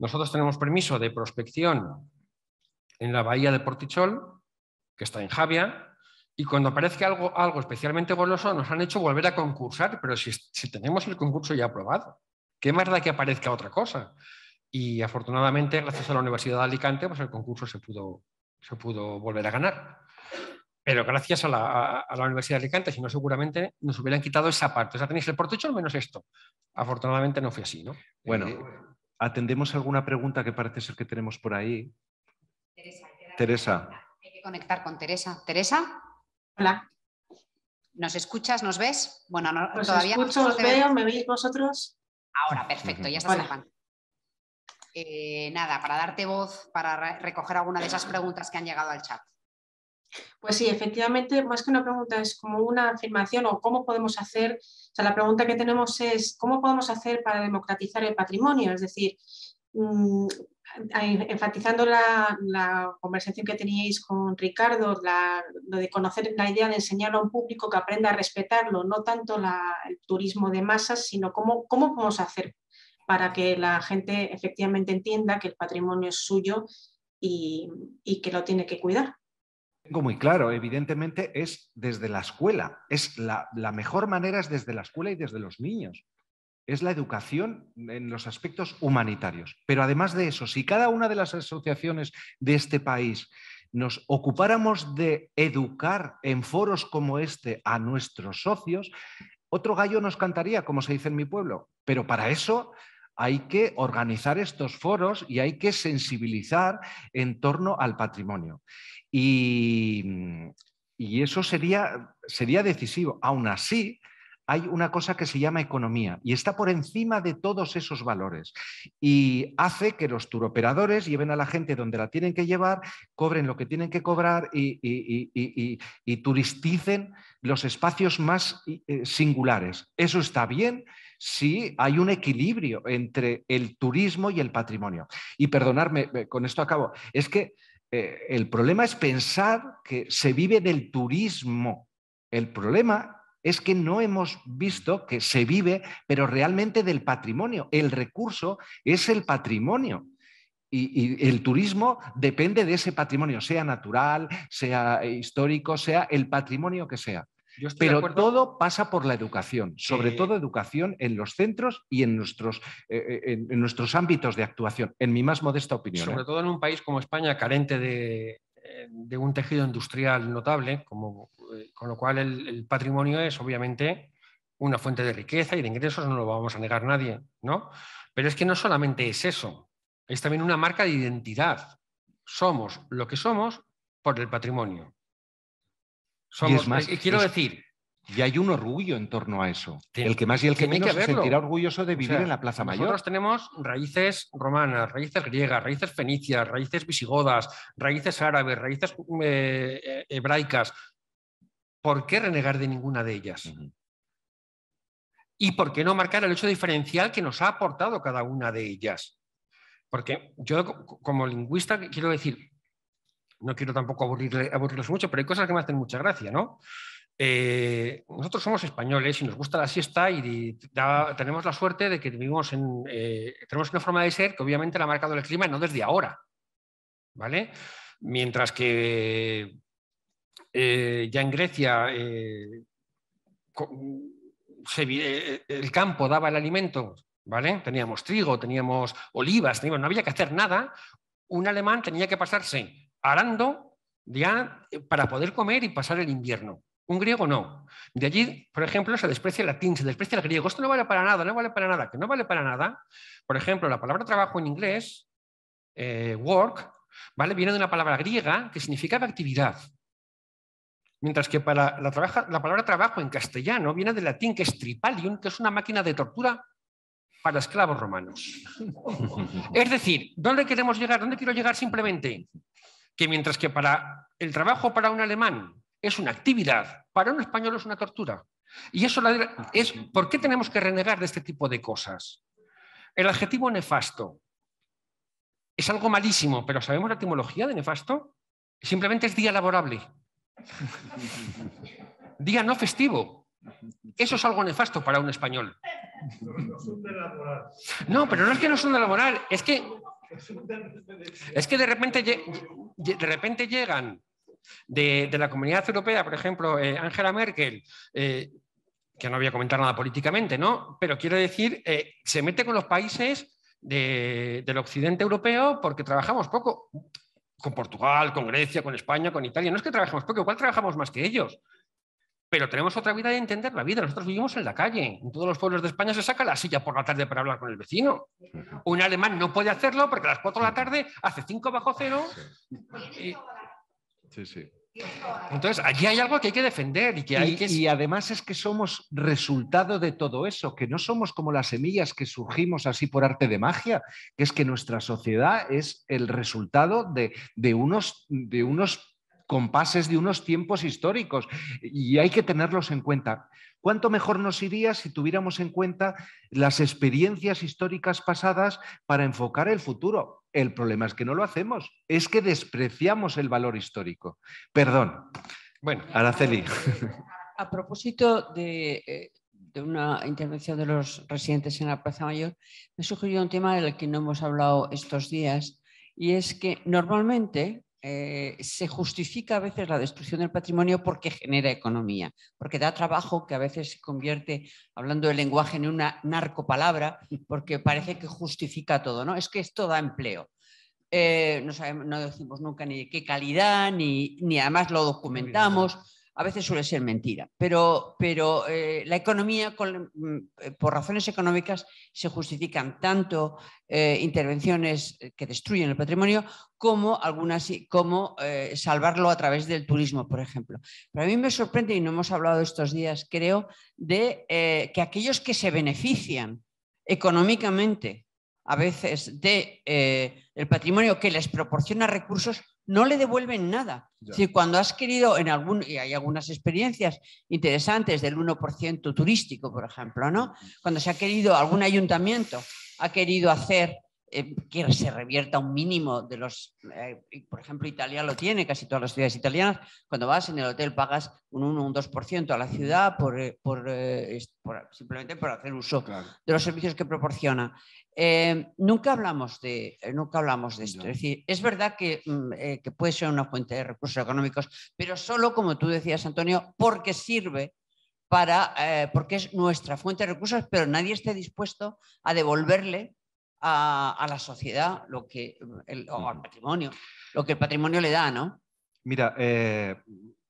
nosotros tenemos permiso de prospección en la bahía de Portichol, que está en Javia, y cuando aparezca algo, algo especialmente goloso nos han hecho volver a concursar, pero si tenemos el concurso ya aprobado. ¿Qué más da que aparezca otra cosa? Y afortunadamente, gracias a la Universidad de Alicante, pues el concurso se pudo, se pudo volver a ganar. Pero gracias a la, Universidad de Alicante, si no, seguramente nos hubieran quitado esa parte. O sea, tenéis el portecho menos esto. Afortunadamente no fue así, ¿no? Bueno, eh, atendemos alguna pregunta que parece ser que tenemos por ahí. Teresa. Hay que conectar con Teresa. Teresa. Hola. ¿Nos escuchas? ¿Nos ves? Bueno, todavía escucho, os veo, ¿me veis vosotros? Ahora, perfecto, ya estás eh, nada, para darte voz, para recoger alguna de esas preguntas que han llegado al chat. Pues sí, efectivamente, más que una pregunta, es como una afirmación o cómo podemos hacer, o sea, la pregunta que tenemos es, ¿cómo podemos hacer para democratizar el patrimonio? Es decir, mm, enfatizando la, conversación que teníais con Ricardo, lo de conocer la idea de enseñar a un público que aprenda a respetarlo, no tanto el turismo de masas, sino cómo, podemos hacer para que la gente efectivamente entienda que el patrimonio es suyo y, que lo tiene que cuidar tengo muy claro, evidentemente es desde la escuela, es la, mejor manera es desde la escuela y desde los niños es la educación en los aspectos humanitarios. Pero además de eso, si cada una de las asociaciones de este país nos ocupáramos de educar en foros como este a nuestros socios, otro gallo nos cantaría, como se dice en mi pueblo. Pero para eso hay que organizar estos foros y hay que sensibilizar en torno al patrimonio. Y, y eso sería, sería decisivo. Aún así, hay una cosa que se llama economía y está por encima de todos esos valores y hace que los turoperadores lleven a la gente donde la tienen que llevar, cobren lo que tienen que cobrar y, turisticen los espacios más eh, singulares. Eso está bien si hay un equilibrio entre el turismo y el patrimonio. Y perdonarme, eh, con esto acabo, es que eh, el problema es pensar que se vive del turismo. El problema es que no hemos visto que se vive, pero realmente del patrimonio. El recurso es el patrimonio. Y, el turismo depende de ese patrimonio, sea natural, sea histórico, sea el patrimonio que sea. Pero todo pasa por la educación, sobre eh, todo educación en los centros y en nuestros, eh, eh, en, nuestros, ámbitos de actuación, en mi más modesta opinión. Sobre todo en un país como España, carente de, de un tejido industrial notable, como, con lo cual el, patrimonio es obviamente una fuente de riqueza y de ingresos, no lo vamos a negar nadie, ¿no? Pero es que no solamente es eso, es también una marca de identidad. Somos lo que somos por el patrimonio. Somos, y más, y quiero decir... Y hay un orgullo en torno a eso. el que más y el que menos se sentirá orgulloso de vivir en la Plaza Mayor. Nosotros tenemos raíces romanas, raíces griegas, raíces fenicias, raíces visigodas, raíces árabes, raíces eh, eh, hebraicas ¿Por qué renegar de ninguna de ellas? ¿Y por qué no marcar el hecho diferencial que nos ha aportado cada una de ellas? Porque yo como lingüista quiero decir, no quiero tampoco aburrirles, mucho, pero hay cosas que me hacen mucha gracia, ¿no? Eh, nosotros somos españoles y nos gusta la siesta y tenemos la suerte de que vivimos en, eh, tenemos una forma de ser que obviamente la ha marcado el clima y no desde ahora, ¿vale? Mientras que eh, ya en Grecia eh, eh, el campo daba el alimento, ¿vale? Teníamos trigo, teníamos olivas, teníamos, no había que hacer nada. Un alemán tenía que pasarse arando ya para poder comer y pasar el invierno. Un griego no. De allí, por ejemplo, se desprecia el latín, se desprecia el griego. Esto no vale para nada, no vale para nada, que no vale para nada. Por ejemplo, la palabra trabajo en inglés, work, ¿vale? Viene de una palabra griega que significaba actividad. Mientras que para la, la palabra trabajo en castellano viene del latín que es tripalium, que es una máquina de tortura para esclavos romanos. [laughs] es decir, ¿dónde queremos llegar? ¿Dónde quiero llegar simplemente? Que mientras que para el trabajo para un alemán es una actividad, para un español es una tortura. Y eso es, ¿por qué tenemos que renegar de este tipo de cosas? El adjetivo nefasto es algo malísimo, pero ¿sabemos la etimología de nefasto? Simplemente es día laborable. Día no festivo. Eso es algo nefasto para un español. No, pero no es que no son la laboral, es que es que de repente, de repente llegan de, la comunidad europea, por ejemplo, eh, Angela Merkel, eh, que no voy a comentar nada políticamente, ¿no? Pero quiero decir, eh, se mete con los países del occidente europeo porque trabajamos poco con Portugal, con Grecia, con España, con Italia. No es que trabajemos porque igual trabajamos más que ellos. Pero tenemos otra vida de entender la vida. Nosotros vivimos en la calle. En todos los pueblos de España se saca la silla por la tarde para hablar con el vecino. Un alemán no puede hacerlo porque a las 4 de la tarde hace 5 bajo cero. Sí, sí. Entonces, allí hay algo que hay que defender y que hay que... Y además es que somos resultado de todo eso, que no somos como las semillas que surgimos así por arte de magia, que es que nuestra sociedad es el resultado de, unos, de unos compases, de unos tiempos históricos y hay que tenerlos en cuenta. ¿Cuánto mejor nos iría si tuviéramos en cuenta las experiencias históricas pasadas para enfocar el futuro? El problema es que no lo hacemos, es que despreciamos el valor histórico. Perdón. Bueno, Araceli. A propósito de, eh, una intervención de los residentes en la Plaza Mayor, me sugirió un tema del que no hemos hablado estos días, y es que normalmente eh, se justifica a veces la destrucción del patrimonio porque genera economía, porque da trabajo que a veces se convierte, hablando del lenguaje, en una narcopalabra, [laughs] porque parece que justifica todo, ¿no? Es que esto da empleo. Eh, no, decimos nunca ni de qué calidad, ni, ni además lo documentamos a veces suele ser mentira, pero, pero eh, la economía, mm, por razones económicas, se justifican tanto eh, intervenciones eh, que destruyen el patrimonio como, algunas, como salvarlo a través del turismo, por ejemplo. Pero a mí me sorprende, y no hemos hablado estos días, creo, de que aquellos que se benefician económicamente a veces del de, el patrimonio que les proporciona recursos no le devuelven nada. Si cuando has querido, en algún, y hay algunas experiencias interesantes del 1% turístico, por ejemplo, ¿no? Mm. Cuando se ha querido, algún ayuntamiento ha querido hacer eh, que se revierta un mínimo de los, eh, por ejemplo, Italia lo tiene, casi todas las ciudades italianas, cuando vas en el hotel pagas un 1 un 2% a la ciudad eh, por, simplemente por hacer uso de los servicios que proporciona. nunca, hablamos de, nunca hablamos de esto. Es decir, es verdad mm, que, puede ser una fuente de recursos económicos, pero solo, como tú decías, Antonio, porque sirve para, porque es nuestra fuente de recursos, pero nadie está dispuesto a devolverle a, la sociedad lo que, el, o al patrimonio, lo que el patrimonio le da, ¿no? Mira, eh,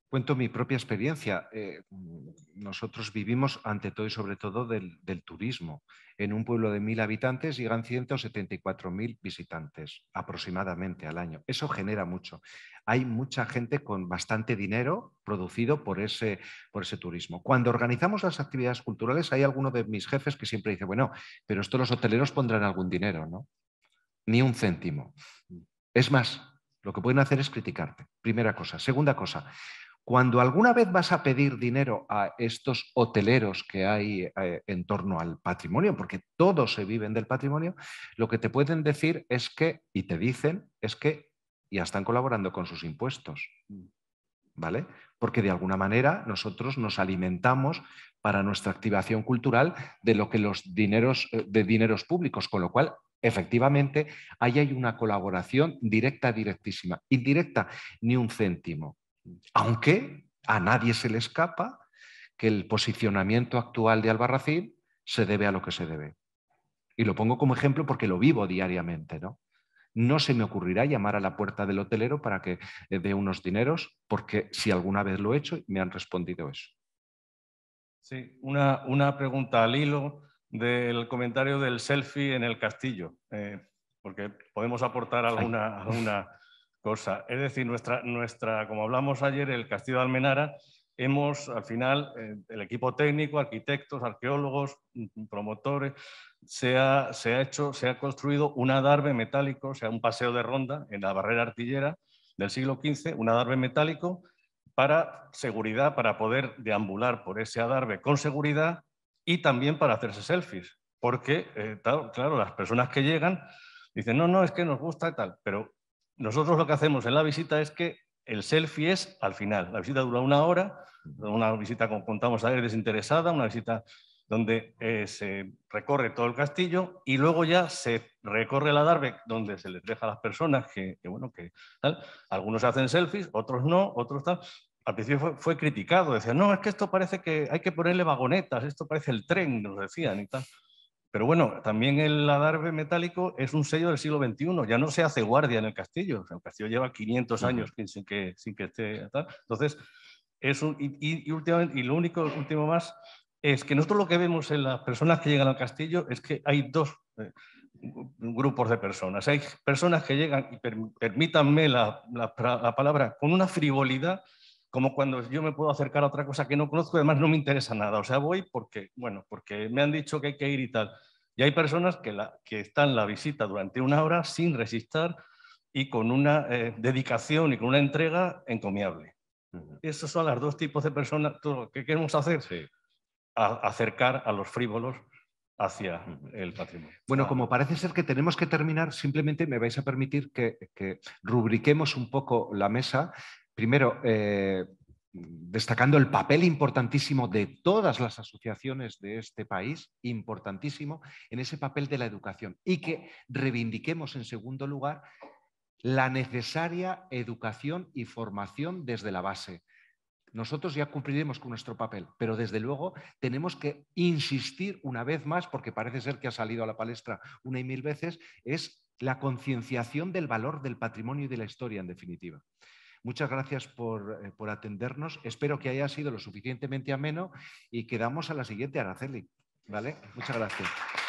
cuento mi propia experiencia. Eh, mm, nosotros vivimos ante todo y sobre todo del, turismo. En un pueblo de mil habitantes llegan 174.000 visitantes aproximadamente al año. Eso genera mucho. Hay mucha gente con bastante dinero producido por ese, por ese turismo. Cuando organizamos las actividades culturales, hay alguno de mis jefes que siempre dice, bueno, pero esto los hoteleros pondrán algún dinero, ¿no? Ni un céntimo. Es más, lo que pueden hacer es criticarte. Primera cosa. Segunda cosa, cuando alguna vez vas a pedir dinero a estos hoteleros que hay eh, en torno al patrimonio, porque todos se viven del patrimonio, lo que te pueden decir es que, y te dicen, es que ya están colaborando con sus impuestos. Mm. ¿Vale? Porque de alguna manera nosotros nos alimentamos para nuestra activación cultural de lo que los dineros, eh, de dineros públicos, con lo cual efectivamente ahí hay una colaboración directa, directísima, indirecta, ni un céntimo. Aunque a nadie se le escapa que el posicionamiento actual de Albarracín se debe a lo que se debe. Y lo pongo como ejemplo porque lo vivo diariamente, ¿no? No se me ocurrirá llamar a la puerta del hotelero para que eh, dé unos dineros, porque si alguna vez lo he hecho, me han respondido eso. Sí, una, pregunta al hilo del comentario del selfie en el castillo, eh, porque podemos aportar alguna cosa. Es decir, nuestra, nuestra, como hablamos ayer, el Castillo de Almenara, hemos al final, eh, el equipo técnico, arquitectos, arqueólogos, mm, promotores, se ha, se ha, hecho, se ha construido un adarve metálico, o sea, un paseo de ronda en la barrera artillera del siglo XV, un adarve metálico para seguridad, para poder deambular por ese adarve con seguridad y también para hacerse selfies, porque, eh, claro, las personas que llegan dicen, no, no, es que nos gusta tal, pero nosotros lo que hacemos en la visita es que el selfie es al final. La visita dura una hora, una visita, con contamos ayer, desinteresada, una visita donde eh, se recorre todo el castillo y luego ya se recorre la Darbeck, donde se les deja a las personas que, bueno, que tal. Algunos hacen selfies, otros no, otros tal. Al principio fue, fue, criticado, decían, no, es que esto parece que hay que ponerle vagonetas, esto parece el tren, nos decían y tal. Pero bueno, también el adarve metálico es un sello del siglo XXI, ya no se hace guardia en el castillo, el castillo lleva 500 años sin, que, esté... Entonces, es un, y, últimamente, y lo único, último más, es que nosotros lo que vemos en las personas que llegan al castillo es que hay dos eh, grupos de personas. Hay personas que llegan, y permítanme la palabra, con una frivolidad como cuando yo me puedo acercar a otra cosa que no conozco, además no me interesa nada. O sea, voy porque, bueno, porque me han dicho que hay que ir y tal. Y hay personas que, la, que están la visita durante una hora sin resistir y con una eh, dedicación y con una entrega encomiable. Esos son los dos tipos de personas. ¿Qué queremos hacer? Sí. acercar a los frívolos hacia el patrimonio. Bueno, ah. como parece ser que tenemos que terminar, simplemente me vais a permitir que, que rubriquemos un poco la mesa primero, eh, destacando el papel importantísimo de todas las asociaciones de este país, importantísimo, en ese papel de la educación y que reivindiquemos, en segundo lugar, la necesaria educación y formación desde la base. Nosotros ya cumpliremos con nuestro papel, pero desde luego tenemos que insistir una vez más, porque parece ser que ha salido a la palestra una y mil veces, es la concienciación del valor del patrimonio y de la historia, en definitiva. Muchas gracias eh, por, atendernos. Espero que haya sido lo suficientemente ameno y quedamos a la siguiente, Araceli. ¿Vale? Muchas gracias.